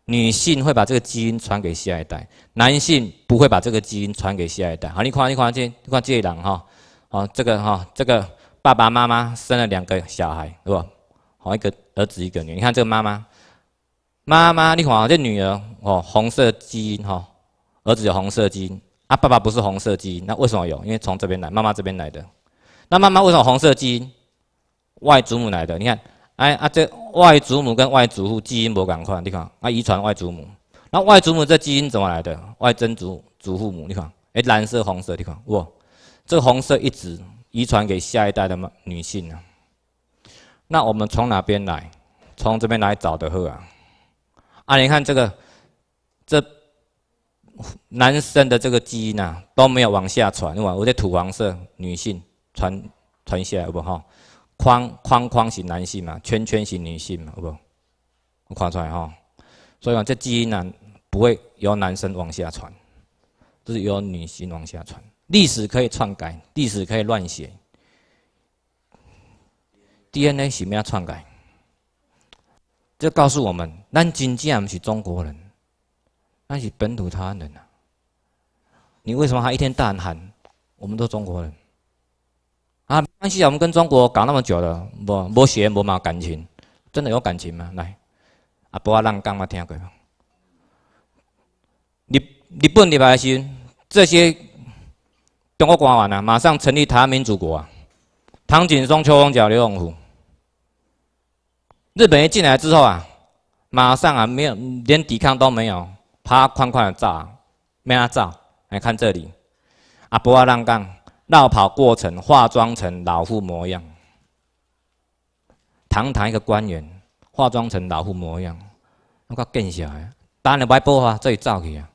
Speaker 1: 女性会把这个基因传给下一代，男性不会把这个基因传给下一代。好，你看，你看这，你看这一档哈，哦，这个哈，这个爸爸妈妈生了两个小孩，是吧？好，一个儿子，一个女。你看这个妈妈，妈妈，你看这女儿哦，红色基因哈，儿子有红色基因啊，爸爸不是红色基因，那为什么有？因为从这边来，妈妈这边来的。那妈妈为什么红色基因？外祖母来的。你看。哎啊，这外祖母跟外祖父基因不赶快，你看，啊，遗传外祖母，那外祖母这基因怎么来的？外曾祖祖父母，你看，哎，蓝色、红色，你看，哇，这个红色一直遗传给下一代的女性啊。那我们从哪边来？从这边来找的呵啊，啊，你看这个，这男生的这个基因呐都没有往下传，哇，我这土黄色女性传传下来不好？框框框是男性嘛，圈圈是女性嘛，好不？我看出来哈，所以讲这基因呢，不会由男生往下传，都是由女性往下传。历史可以篡改，历史可以乱写，DNA 是咩篡改。这告诉我们，咱真正不是中国人，那是本土台湾人啊！你为什么还一天大喊，我们都中国人？啊，关系啊，我们跟中国搞那么久了，无无血无毛感情，真的有感情吗？来，啊，波阿浪讲，我听过。日日本、入来时，这些中国官员啊，马上成立台湾民主国啊。唐景崧、秋风角、刘永福。日本一进来之后啊，马上啊没有连抵抗都没有，啪，宽宽的炸，没啊炸。来看这里，啊，波阿浪讲。绕跑过程，化妆成老妇模样，堂堂一个官员，化妆成老妇模样，我靠，更小邪！单的白布啊，再走去啊，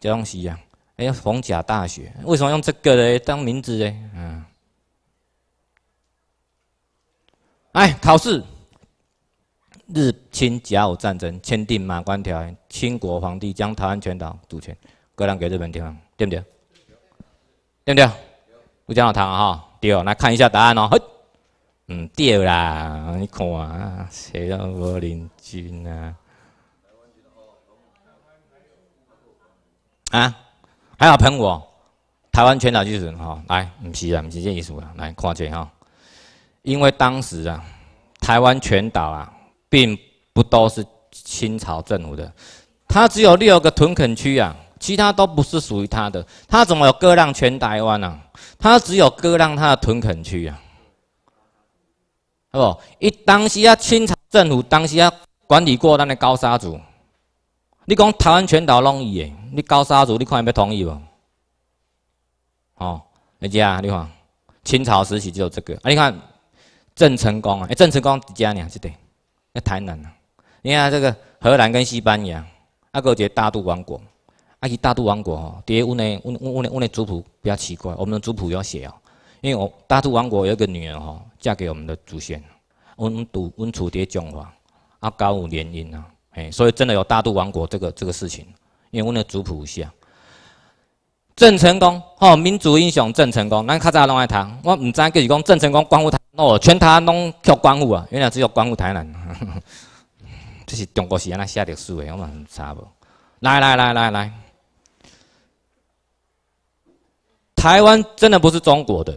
Speaker 1: 这东西啊，哎，逢甲大学，为什么用这个嘞当名字嘞？嗯，哎，考试，日清甲午战争，签订马关条约，清国皇帝将台湾全岛主权割让给日本地方，对不对？对不对？蒋老堂啊，对，来看一下答案哦。嘿，嗯，对啦，你看啊，谁让我认真呢？啊，还要喷我？台湾全岛就是哈，来，不是啊，不是这意思啊，来看一下哈。因为当时啊，台湾全岛啊，并不都是清朝政府的，它只有六个屯垦区啊。其他都不是属于他的，他怎么割让全台湾呢？他只有割让他的屯垦区啊，是不？一当时啊，清朝政府当时啊管理过咱的高沙族。你讲台湾全岛拢伊的，你高沙族，你看有要同意不？哦，人家你看，清朝时期就有这个啊。你看郑成功啊，哎，郑成功一家俩是对，那台南啊。你看这个荷兰跟西班牙，阿个叫大都王国。埃及大渡王国哦，第下问嘞问问问嘞问的族谱比较奇怪，我们的族谱要写哦，因为我大渡王国有个女人哦嫁给我们的祖先祖阮厝伫咧中华啊高五联姻啊，哎，所以真的有大渡王国这个这个事情，因为阮的族谱有写。郑成功哦，民族英雄郑成功，咱较早拢爱谈，我毋知就是讲郑成功光复台，哦，全台拢叫光复啊，原来只有光复台南，这是中国史啊，写历史的，我们唔差无。来来来来来。台湾真的不是中国的，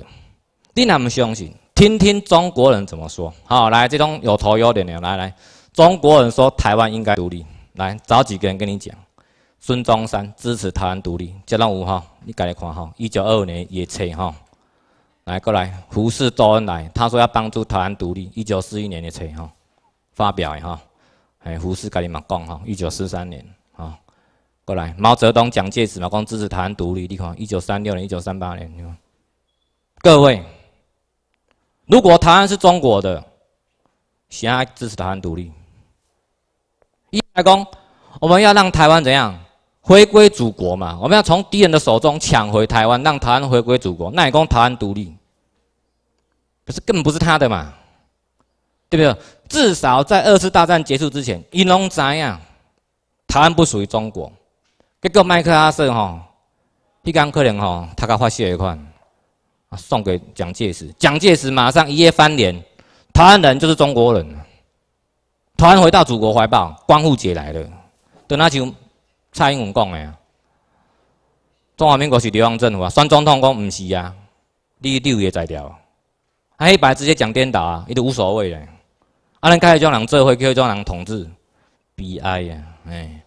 Speaker 1: 你他么相信。听听中国人怎么说。好，来这种有头有脸的，来来。中国人说台湾应该独立。来找几个人跟你讲。孙中山支持台湾独立。这来我哈，你赶紧看哈。一九二五年也月哈，来过来。胡适周恩来他说要帮助台湾独立。一九四一年也册哈，发表的哈。哎，胡适赶紧面讲哈。一九四三年啊。过来，毛泽东、蒋介石嘛，光支持台湾独立，你看，一九三六年、一九三八年，你看，各位，如果台湾是中国的，谁还支持台湾独立？一太公，我们要让台湾怎样？回归祖国嘛，我们要从敌人的手中抢回台湾，让台湾回归祖国。那也光台湾独立，可是根本不是他的嘛，对不对？至少在二次大战结束之前，伊论怎样，台湾不属于中国。一个麦克阿瑟吼，一干可能吼，他甲发泄一款，送给蒋介石，蒋介石马上一夜翻脸，台湾人就是中国人，台湾回到祖国怀抱，光复节来了，等他就蔡英文讲诶，中华民国是流亡政府啊，选总统讲毋是啊，你丢材料，啊，黑白直接讲颠倒啊，伊都无所谓嘞，啊，人开始种人做伙，开始种人统治，悲哀呀，哎。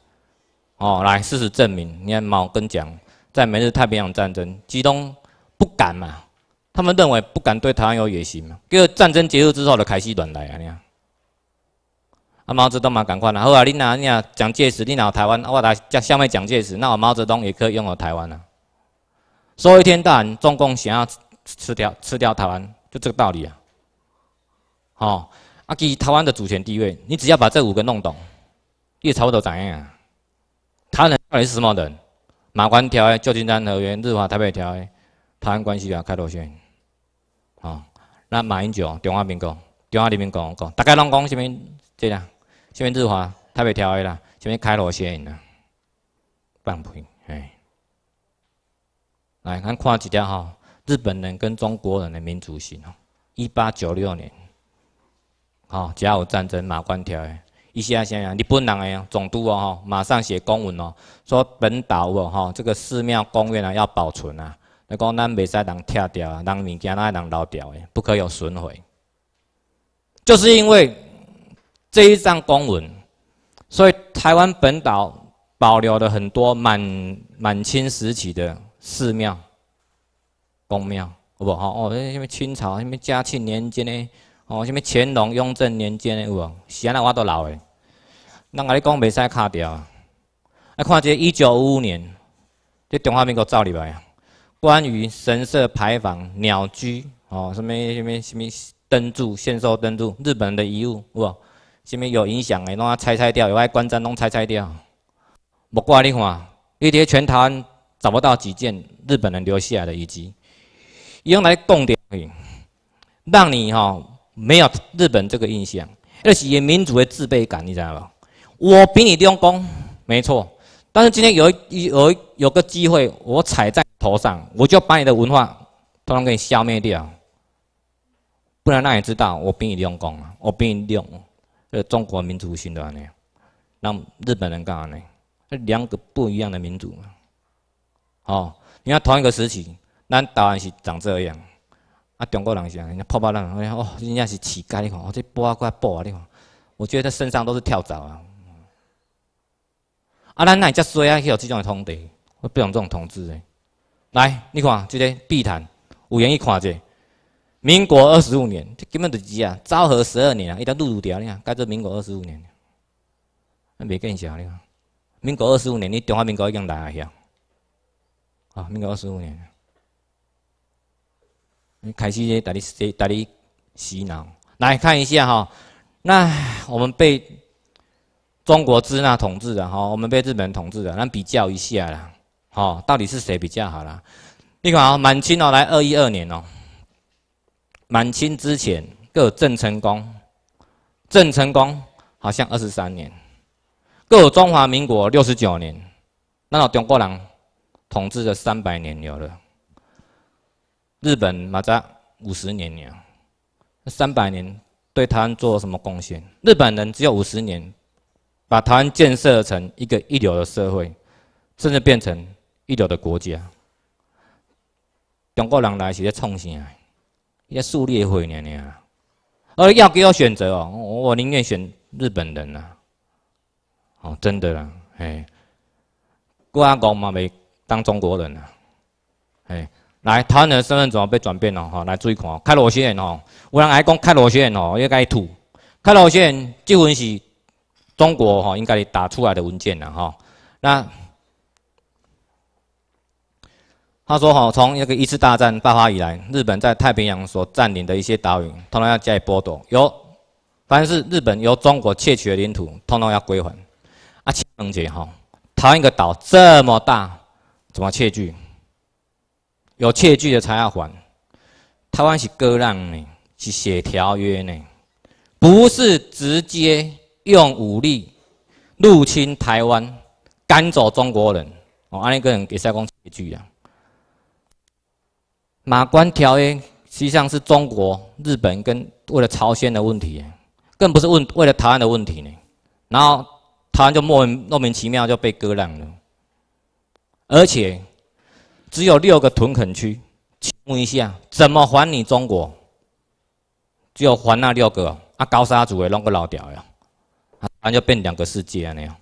Speaker 1: 哦，来，事实证明，你看毛跟蒋在美日太平洋战争，几东不敢嘛？他们认为不敢对台湾有野心嘛？结果战争结束之后，就开始乱来啊！你看，啊，毛泽东嘛，赶快啦！后来你拿你拿蒋介石，你拿台湾，我来下面蒋介石，那我毛泽东也可以拥有台湾啊。说一天大，中共想要吃掉吃掉台湾，就这个道理啊！哦，啊，给台湾的主权地位，你只要把这五个弄懂，不多都怎样？那也是什么人？马关条约、旧金山合约、日华台北条约、台湾关系法、开罗宣言。好，那马英九、中华民国、中华人民共和国，大家拢讲什么？即样，什么日华台北条约啦，什么开罗宣言啦，放屁！哎，来看看一条哈，日本人跟中国人的民族性哦。一八九六年，好，甲午战争，马关条约。一些啥人，日本人诶，总督哦吼，马上写公文哦，说本岛哦吼，这个寺庙公园啊要保存啊。那讲咱未使人拆掉，啊，人物件哪会人留掉诶？不可有损毁。就是因为这一张公文，所以台湾本岛保留了很多满满清时期的寺庙、公庙，哦不哦哦，什么清朝、什么嘉庆年间呢？哦什么乾隆、雍正年间呢？有，无？写那我都老诶。人甲讲袂使卡掉啊！看这一九五五年，这中华民国造立啊，关于神社牌坊鸟居哦，什么什么什么灯柱、限售灯柱，日本人的遗物，有无？什么有影响的，拢啊拆拆掉，有爱观瞻拢拆拆掉。不怪你看，伊这全台湾找不到几件日本人留下来的遗迹，用来供掉去，让你吼没有日本这个印象，那是以民族的自卑感，你知道无？我比你用功，没错。但是今天有一有有个机会，我踩在头上，我就把你的文化统统给你消灭掉。不然让你知道我比你用功啊！我比你用中国民族性那样？那日本人干啥呢？两个不一样的民族。嘛。哦，你看同一个时期，咱当然是长这样。啊，中国人是人家破破烂烂哦，人家是乞丐，我这啊卦爆啊！我觉得他身上都是跳蚤啊！啊，咱那遮衰啊，去有即种通我不有这种通知诶。来，你看这个碧潭，有眼去看一下。民国二十五年，这根本就是啊，昭和十二年啊，伊在入主条看，改做民国二十五年。那袂见你看，民国二十五年，你中华民国已经来阿兄。啊，民国二十五年，开始在你洗，在你洗脑。来看一下哈，那我们被。中国支那统治的哈，我们被日本人统治的，咱比较一下啦，哈，到底是谁比较好啦？你看啊，满清哦，来二一二年哦，满清之前各郑成功，郑成功好像二十三年，各中华民国六十九年，那我中国人统治了三百年了，日本马才五十年了，那三百年对他做了什么贡献？日本人只有五十年。把台湾建设成一个一流的社会，甚至变成一流的国家。中国人来是要创新啊，要树立伟人啊。而要给我选择哦，我我宁愿选日本人啊。哦，真的啦，哎，郭阿公嘛未当中国人啊，哎，来，台湾的身份证要转变了哈，来注意看，开罗县哦，有人爱讲开罗县哦，要该土，开罗县这阵是。中国哈应该打出来的文件了哈，那他说哈从那个一次大战爆发以来，日本在太平洋所占领的一些岛屿，统统要加以剥夺，由凡是日本由中国窃取的领土，统统要归还。啊，清明节哈，台湾一个岛这么大，怎么窃据？有窃据的才要还。台湾是割让呢，是写条约呢，不是直接。用武力入侵台湾，赶走中国人。哦，安一个人给塞工一句呀。马关条约实际上是中国、日本跟为了朝鲜的问题，更不是问为了台湾的问题呢。然后台湾就莫莫名其妙就被割让了，而且只有六个屯垦区。请问一下，怎么还你中国？只有还那六个啊？高沙族的弄个老屌呀？那就变两个世界那样，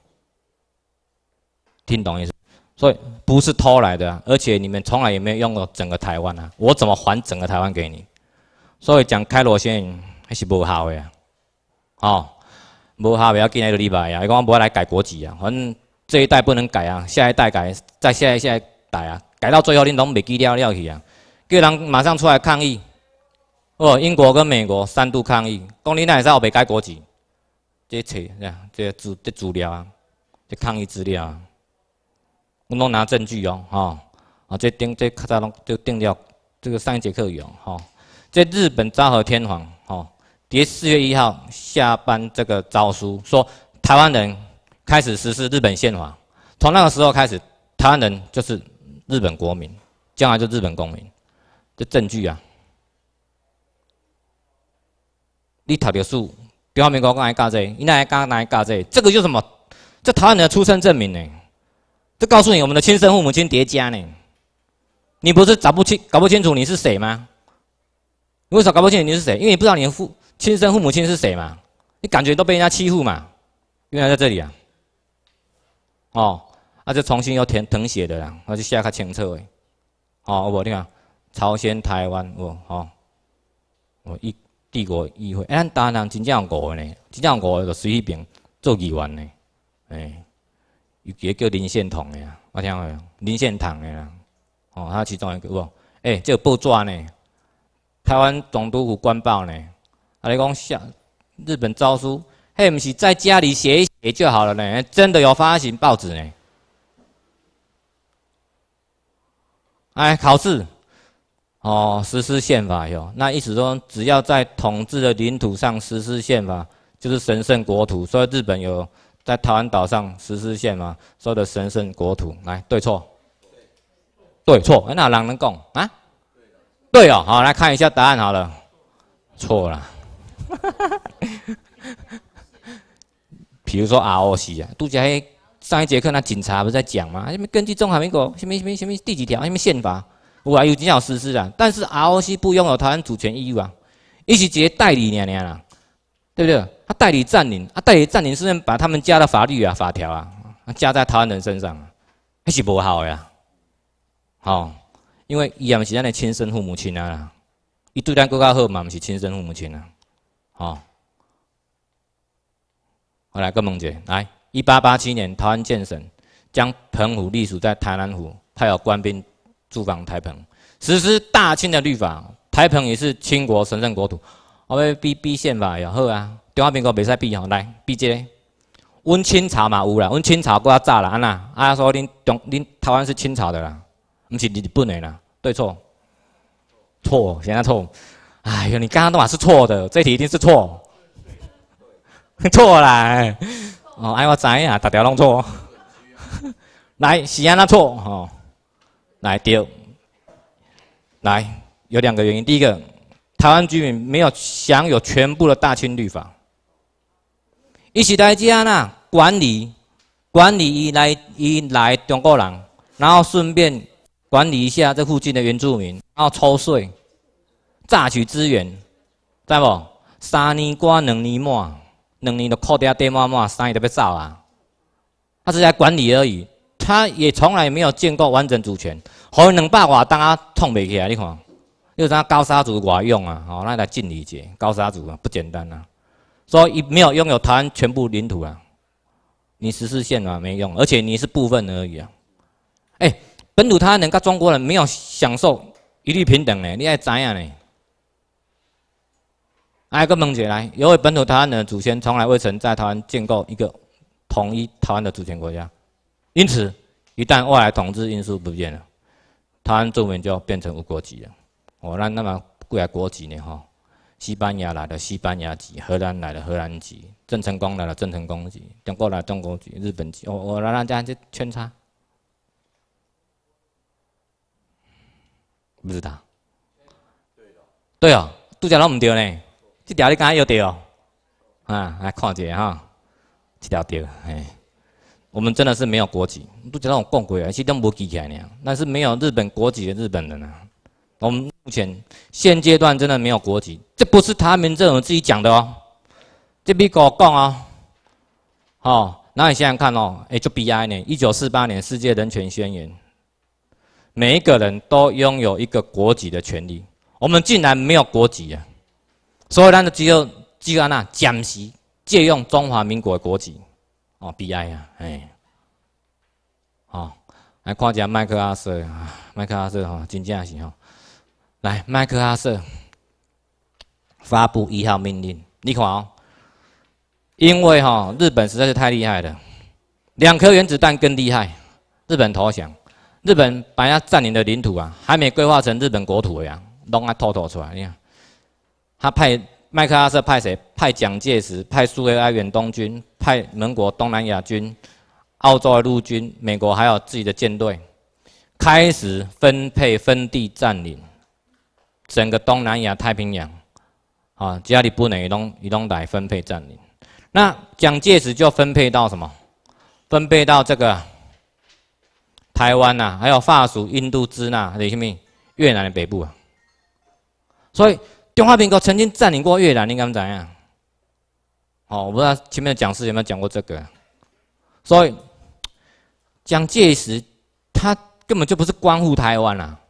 Speaker 1: 听懂意思？所以不是偷来的，而且你们从来也没有用过整个台湾啊！我怎么还整个台湾给你？所以讲开罗宣言还是无效的，哦，无效不要进来一个礼拜呀！你讲不要来改国籍啊，反正这一代不能改啊，下一代改，再下一下一代啊，改到最后你拢没记了了去啊！叫人马上出来抗议，哦，英国跟美国三度抗议，公你那也是要白改国籍。这查是吧？这资这资料啊，这抗议资料啊，我拢拿证据哦，吼！啊，这定这刚早拢就定了，这个上一节课有，吼！这日本昭和天皇，吼，叠四月一号下颁这个诏书，说台湾人开始实施日本宪法，从那个时候开始，台湾人就是日本国民，将来就日本公民。这证据啊，你读的书。比方民国刚来干这，你那来刚来干这，这个叫什么？这台湾的出生证明呢？这告诉你我们的亲生父母亲叠加呢？你不是找不清、搞不清楚你是谁吗？你为啥搞不清楚你是谁？因为你不知道你的父亲生父母亲是谁嘛？你感觉都被人家欺负嘛？原来在这里啊！哦，那就重新又填誊写的啦，那就下卡清楚哎。哦，我听啊，朝鲜台湾我哦，我一。帝国议会，哎，咱台湾真正有五个呢，真正有五个就随便做议员呢，哎，有个叫林献堂的啊，我听有林献堂的啦，哦，他其中一个有无？哎，这个报纸呢，台湾总督府官报呢，啊，你讲像日本诏书，迄不是在家里写一写就好了呢？真的有发行报纸呢？哎，考试。哦，实施宪法哟。那意思说只要在统治的领土上实施宪法，就是神圣国土。所以日本有在台湾岛上实施宪法，说的神圣国土。来，对错？对，对错？那两人讲啊？对哦，好来看一下答案好了，错了。比如说阿欧西啊，杜家辉上一节课那警察不是在讲吗？什么根据中华民国什么什么什么第几条什么宪法？有啊，有几小时是啊，但是 ROC 不拥有台湾主权义务啊，一起直接代理娘娘啦，对不对？他代理占领，他代理占领，是把他们加的法律啊、法条啊，加在台湾人身上，那是不好呀。好，因为伊也不是咱的亲生父母亲啊，伊对咱更加好嘛，不是亲生父母亲啊。好，我来个梦一来，一八八七年台湾建省，将澎湖隶属在台南府，派有官兵。驻防台澎，实施大清的律法。台澎也是清国神圣国土，我们比比宪法也好啊？中华民国比使比吼，来这个。阮清朝嘛有啦，阮清朝过较早啦，安那啊说恁中恁台湾是清朝的啦，毋是日本的啦？对错？错，现在错。哎呦，你刚刚都话是错的，这题一定是错。错啦，哦，哎我知呀，大家拢错。来是安那错吼。来，第二，来有两个原因。第一个，台湾居民没有享有全部的大清律法。一起来家啦，管理，管理伊来伊来中国人，然后顺便管理一下这附近的原住民，然后抽税，榨取资源，知无？三年瓜，两年满，两年就靠掉地麻麻，三年都别造啊！他是来管理而已。他也从来没有见过完整主权，好两百瓦当家痛未起来，你看又怎高沙族外用啊，好，那来敬理解高沙族啊，不简单呐，说一没有拥有台湾全部领土啊，你实施宪法没用，而且你是部分而已啊，哎，本土台湾人跟中国人没有享受一律平等呢，你爱怎样呢？哎，跟问起来，因为本土台湾人祖先从来未曾在台湾建构一个统一台湾的主权国家。因此，一旦外来统治因素不见了，台湾中文就变成无国籍了。哦，那那么过来国籍呢？哈，西班牙来的西班牙籍，荷兰来的荷兰籍，郑成功来了郑成功籍，中国来中国籍、日本籍，我我让大家去圈叉，不知道。对哦，杜家龙讲唔对呢，这条你刚刚又对，哦，啊，来看一下哈，这条对，嘿。我们真的是没有国籍，不知得我共鬼啊？谁都我记起来呢？那是没有日本国籍的日本人啊！我们目前现阶段真的没有国籍，这不是他们这种自己讲的哦，这比我讲哦。好，那你想想看哦，h b i 呢？一九四八年《世界人权宣言》，每一个人都拥有一个国籍的权利。我们竟然没有国籍啊！所以，咱就只有只有那暂时借用中华民国的国籍。哦，B I 啊，哎，哦，来看一下麦克阿瑟，麦克阿瑟哦，真正是哦，来，麦克阿瑟发布一号命令，你看哦，因为哈日本实在是太厉害了，两颗原子弹更厉害，日本投降，日本把它占领的领土啊，还没规划成日本国土呀，弄啊吐吐出来，你看，他派。麦克阿瑟派谁？派蒋介石，派苏埃远东军，派盟国东南亚军、澳洲的陆军、美国还有自己的舰队，开始分配分地占领整个东南亚、太平洋。啊，加里布雷东、以东台分配占领。那蒋介石就分配到什么？分配到这个台湾呐，还有法属印度支那，还有什么？越南的北部啊。所以。中华民国曾经占领过越南，你感觉怎样？哦，我不知道前面的讲师有没有讲过这个。所以蒋介石他根本就不是关乎台湾啦，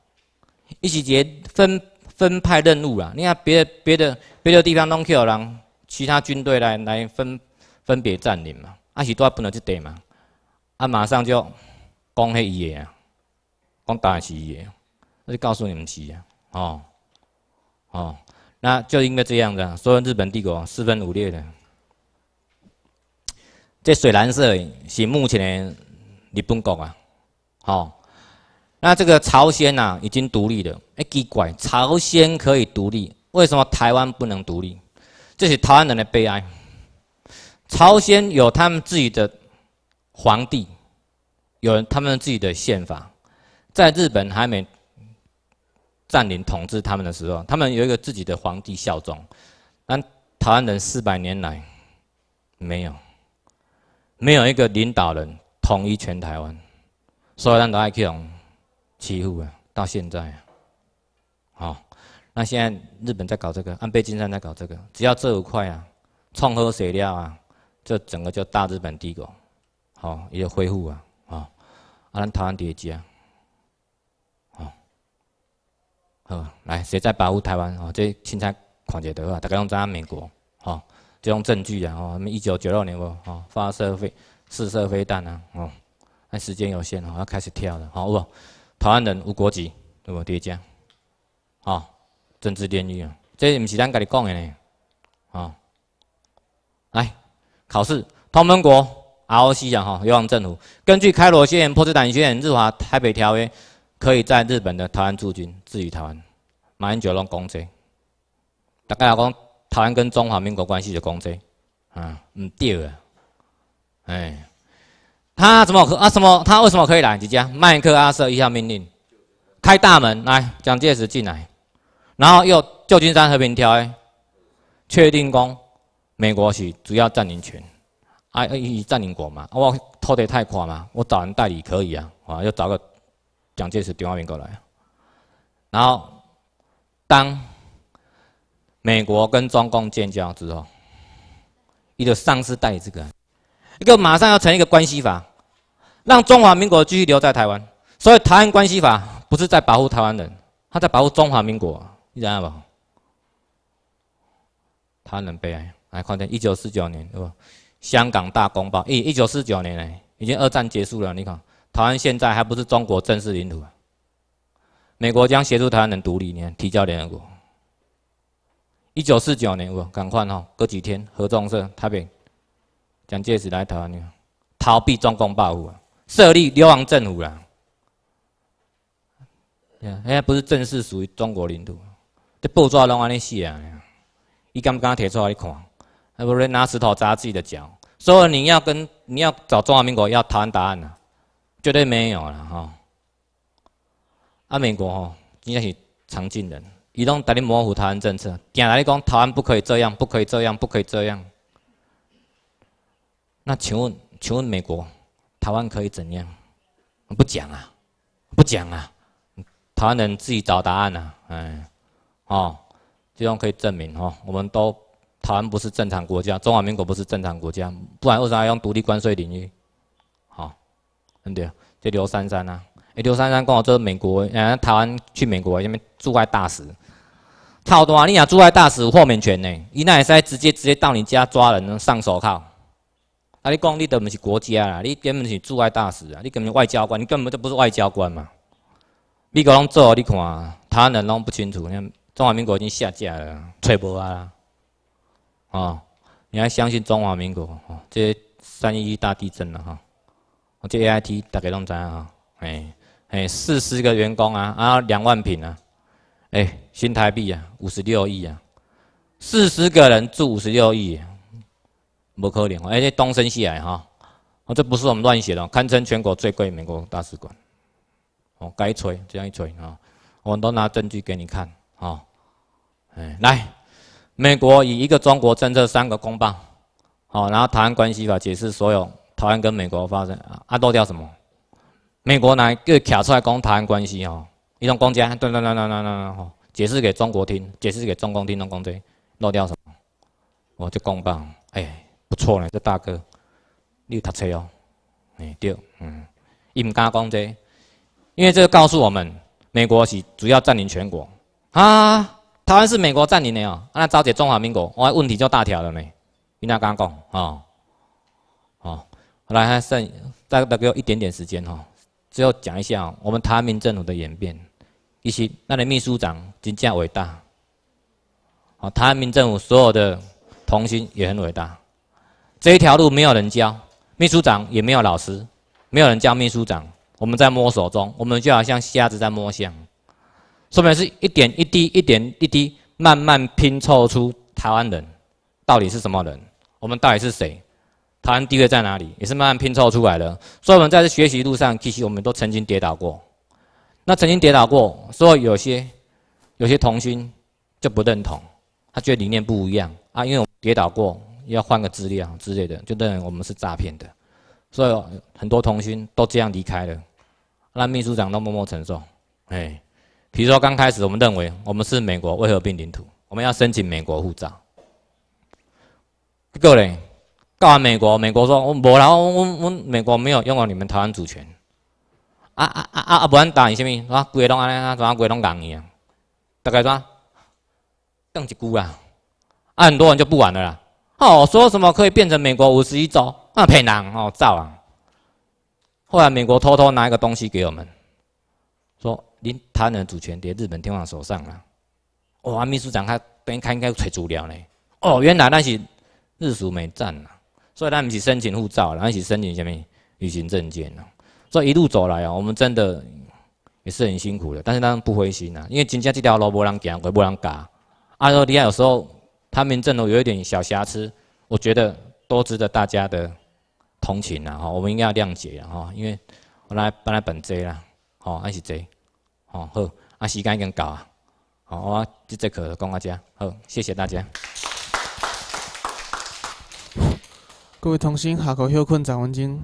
Speaker 1: 一起结分分派任务啦。你看别的别的别的地方拢去有人，其他军队来来分分别占领嘛，啊是在分到这地嘛？啊，马上就讲系伊个啊，讲打是伊个，那就告诉你们是啊，哦，哦。那就应该这样子、所以日本帝国四分五裂的。这水蓝色是目前的日本国啊，好，那这个朝鲜呐已经独立了，哎奇怪，朝鲜可以独立，为什么台湾不能独立？这是台湾人的悲哀。朝鲜有他们自己的皇帝，有他们自己的宪法，在日本还没。占领统治他们的时候，他们有一个自己的皇帝效忠。但台湾人四百年来，没有，没有一个领导人统一全台湾，所以让都爱去用欺负啊，到现在啊。那现在日本在搞这个，安倍晋三在搞这个，只要这五块啊，创喝水料啊，这整个就大日本帝国，好，也恢复了啊，啊，台湾第加。家。好，来，谁在保护台湾？哦，这清查看杰德啊，大家拢知影美国，哦，这种证据啊，哦，我们一九九六年哦发射飞试射飞弹啊，哦，那时间有限哦，要开始跳了，好不？台湾人无国籍，对不？叠加，哦，政治炼狱啊，这毋是咱家己讲的呢，哦，来考试，同盟国 R O C 呀，吼，有湾政府根据开罗县、波茨坦县、日华台北条约。可以在日本的台湾驻军，置于台湾，马英九龙公债。大概来讲，台湾跟中华民国关系的公债，啊，唔对啊。哎，他怎么可啊？什么？他为什么可以来？直接麦克阿瑟一下命令，开大门来，蒋介石进来，然后又旧金山和平条约，确定公美国是主要占领权，啊，哎，占领国嘛。我拖得太快嘛，我找人代理可以啊，啊，要找个。蒋介石电话面过来，然后当美国跟中共建交之后，一个丧失代理，这个一个马上要成一个关系法，让中华民国继续留在台湾。所以台湾关系法不是在保护台湾人，他在保护中华民国，你知道不？台湾人悲哀。来看一一九四九年对吧？香港大公报，一九四九年呢已经二战结束了，你看。台湾现在还不是中国正式领土，美国将协助台湾人独立，你看，提交联合国。一九四九年，我赶快哈，隔几天，何众社台北、蒋介石来台湾，你逃避中共报复啊，设立流亡政府啦，呀，现在不是正式属于中国领土，这报纸拢安尼写啊，伊不敢提出来看，还不是拿石头砸自己的脚？所以你要跟你要找中华民国要台湾答案呐？绝对没有啦，吼！啊，美国吼，真正是常进人，伊拢在你模糊台湾政策，定来讲台湾不可以这样，不可以这样，不可以这样。那请问请问美国，台湾可以怎样？不讲啊，不讲啊，台湾人自己找答案呐，哎，哦，这样可以证明吼，我们都台湾不是正常国家，中华民国不是正常国家，不然为啥要用独立关税领域？对啊，就刘珊珊呐，哎，刘珊珊跟我做美国，呃，台湾去美国那边驻外大使，他多啊！你讲驻外大使豁免权呢？伊那也是直接直接到你家抓人，上手铐。啊，你讲你都不是国家啦，你根本是驻外大使啊，你根本外交官，你根本就不是外交官嘛。美国人做你看，台湾人拢不清楚？中华民国已经下架了，吹无啊！啦，哦。你还相信中华民国哦，这三一大地震了哈。这 A I T 大概拢知样啊？哎哎，四十个员工啊，啊两万平啊，哎，新台币啊，五十六亿啊，四十个人住五十六亿，冇可怜啊！而且东升西来哈，哦，这不是我们乱写的，堪称全国最贵美国大使馆，哦该吹这样一吹啊，我都拿证据给你看啊，哎，来，美国以一个中国政策三个公报，好，然后台湾关系法解释所有。台湾跟美国发生，啊，漏掉什么？美国来又卡出来讲台湾关系哦，一种攻击，对对对对对对，解释给中国听，解释给中共听中共攻漏掉什么？我这公棒，哎，不错呢，这大哥，你有读册哦，哎对，嗯，一米八公尺，因为这个告诉我们，美国是主要占领全国，啊，台湾是美国占领的哦，那招解中华民国，我问题就大条了呢，你哪敢讲？哦。来，还剩概大概一点点时间哦，最后讲一下我们台湾民政府的演变。一些，那里秘书长真叫伟大。哦，台湾民政府所有的同心也很伟大。这一条路没有人教，秘书长也没有老师，没有人教秘书长。我们在摸索中，我们就好像瞎子在摸象，说明是一点一滴，一点一滴，慢慢拼凑出台湾人到底是什么人，我们到底是谁。台湾地位在哪里，也是慢慢拼凑出来的。所以，我们在这学习路上，其实我们都曾经跌倒过。那曾经跌倒过，所以有些有些童心就不认同，他觉得理念不一样啊，因为我们跌倒过，要换个资料之类的，就认为我们是诈骗的。所以，很多童心都这样离开了，那秘书长都默默承受。哎，比如说刚开始我们认为我们是美国未合并领土，我们要申请美国护照。各位，告完美国，美国说：“我无然我我我美国没有用了你们台湾主权。”啊啊啊啊！不然打你什么？啊，鬼拢安尼啊，怎啊鬼拢讲你啊？大概怎？邓一句啊，啊很多人就不玩了啦。”哦，说什么可以变成美国五十一州啊？骗人哦，造啊！后来美国偷偷拿一个东西给我们，说：“你台湾主权在日本天皇手上了。”哇，秘书长他边开开吹足料呢。哦，原来那是日苏美战啊。所以他们是申请护照，然后是申请什么旅行证件呐。所以一路走来啊，我们真的也是很辛苦的，但是他们不灰心呐。因为今天这条路不人走，我不能搞。阿罗利亚有时候他民政路有一点小瑕疵，我觉得都值得大家的同情呐。哈，我们应该要谅解哈。因为我来帮他本职啦，好，还是做，好，好，啊，时间已经到啊，好，我这节课讲到这，好，谢谢大家。各位同心，下课休困十分钟。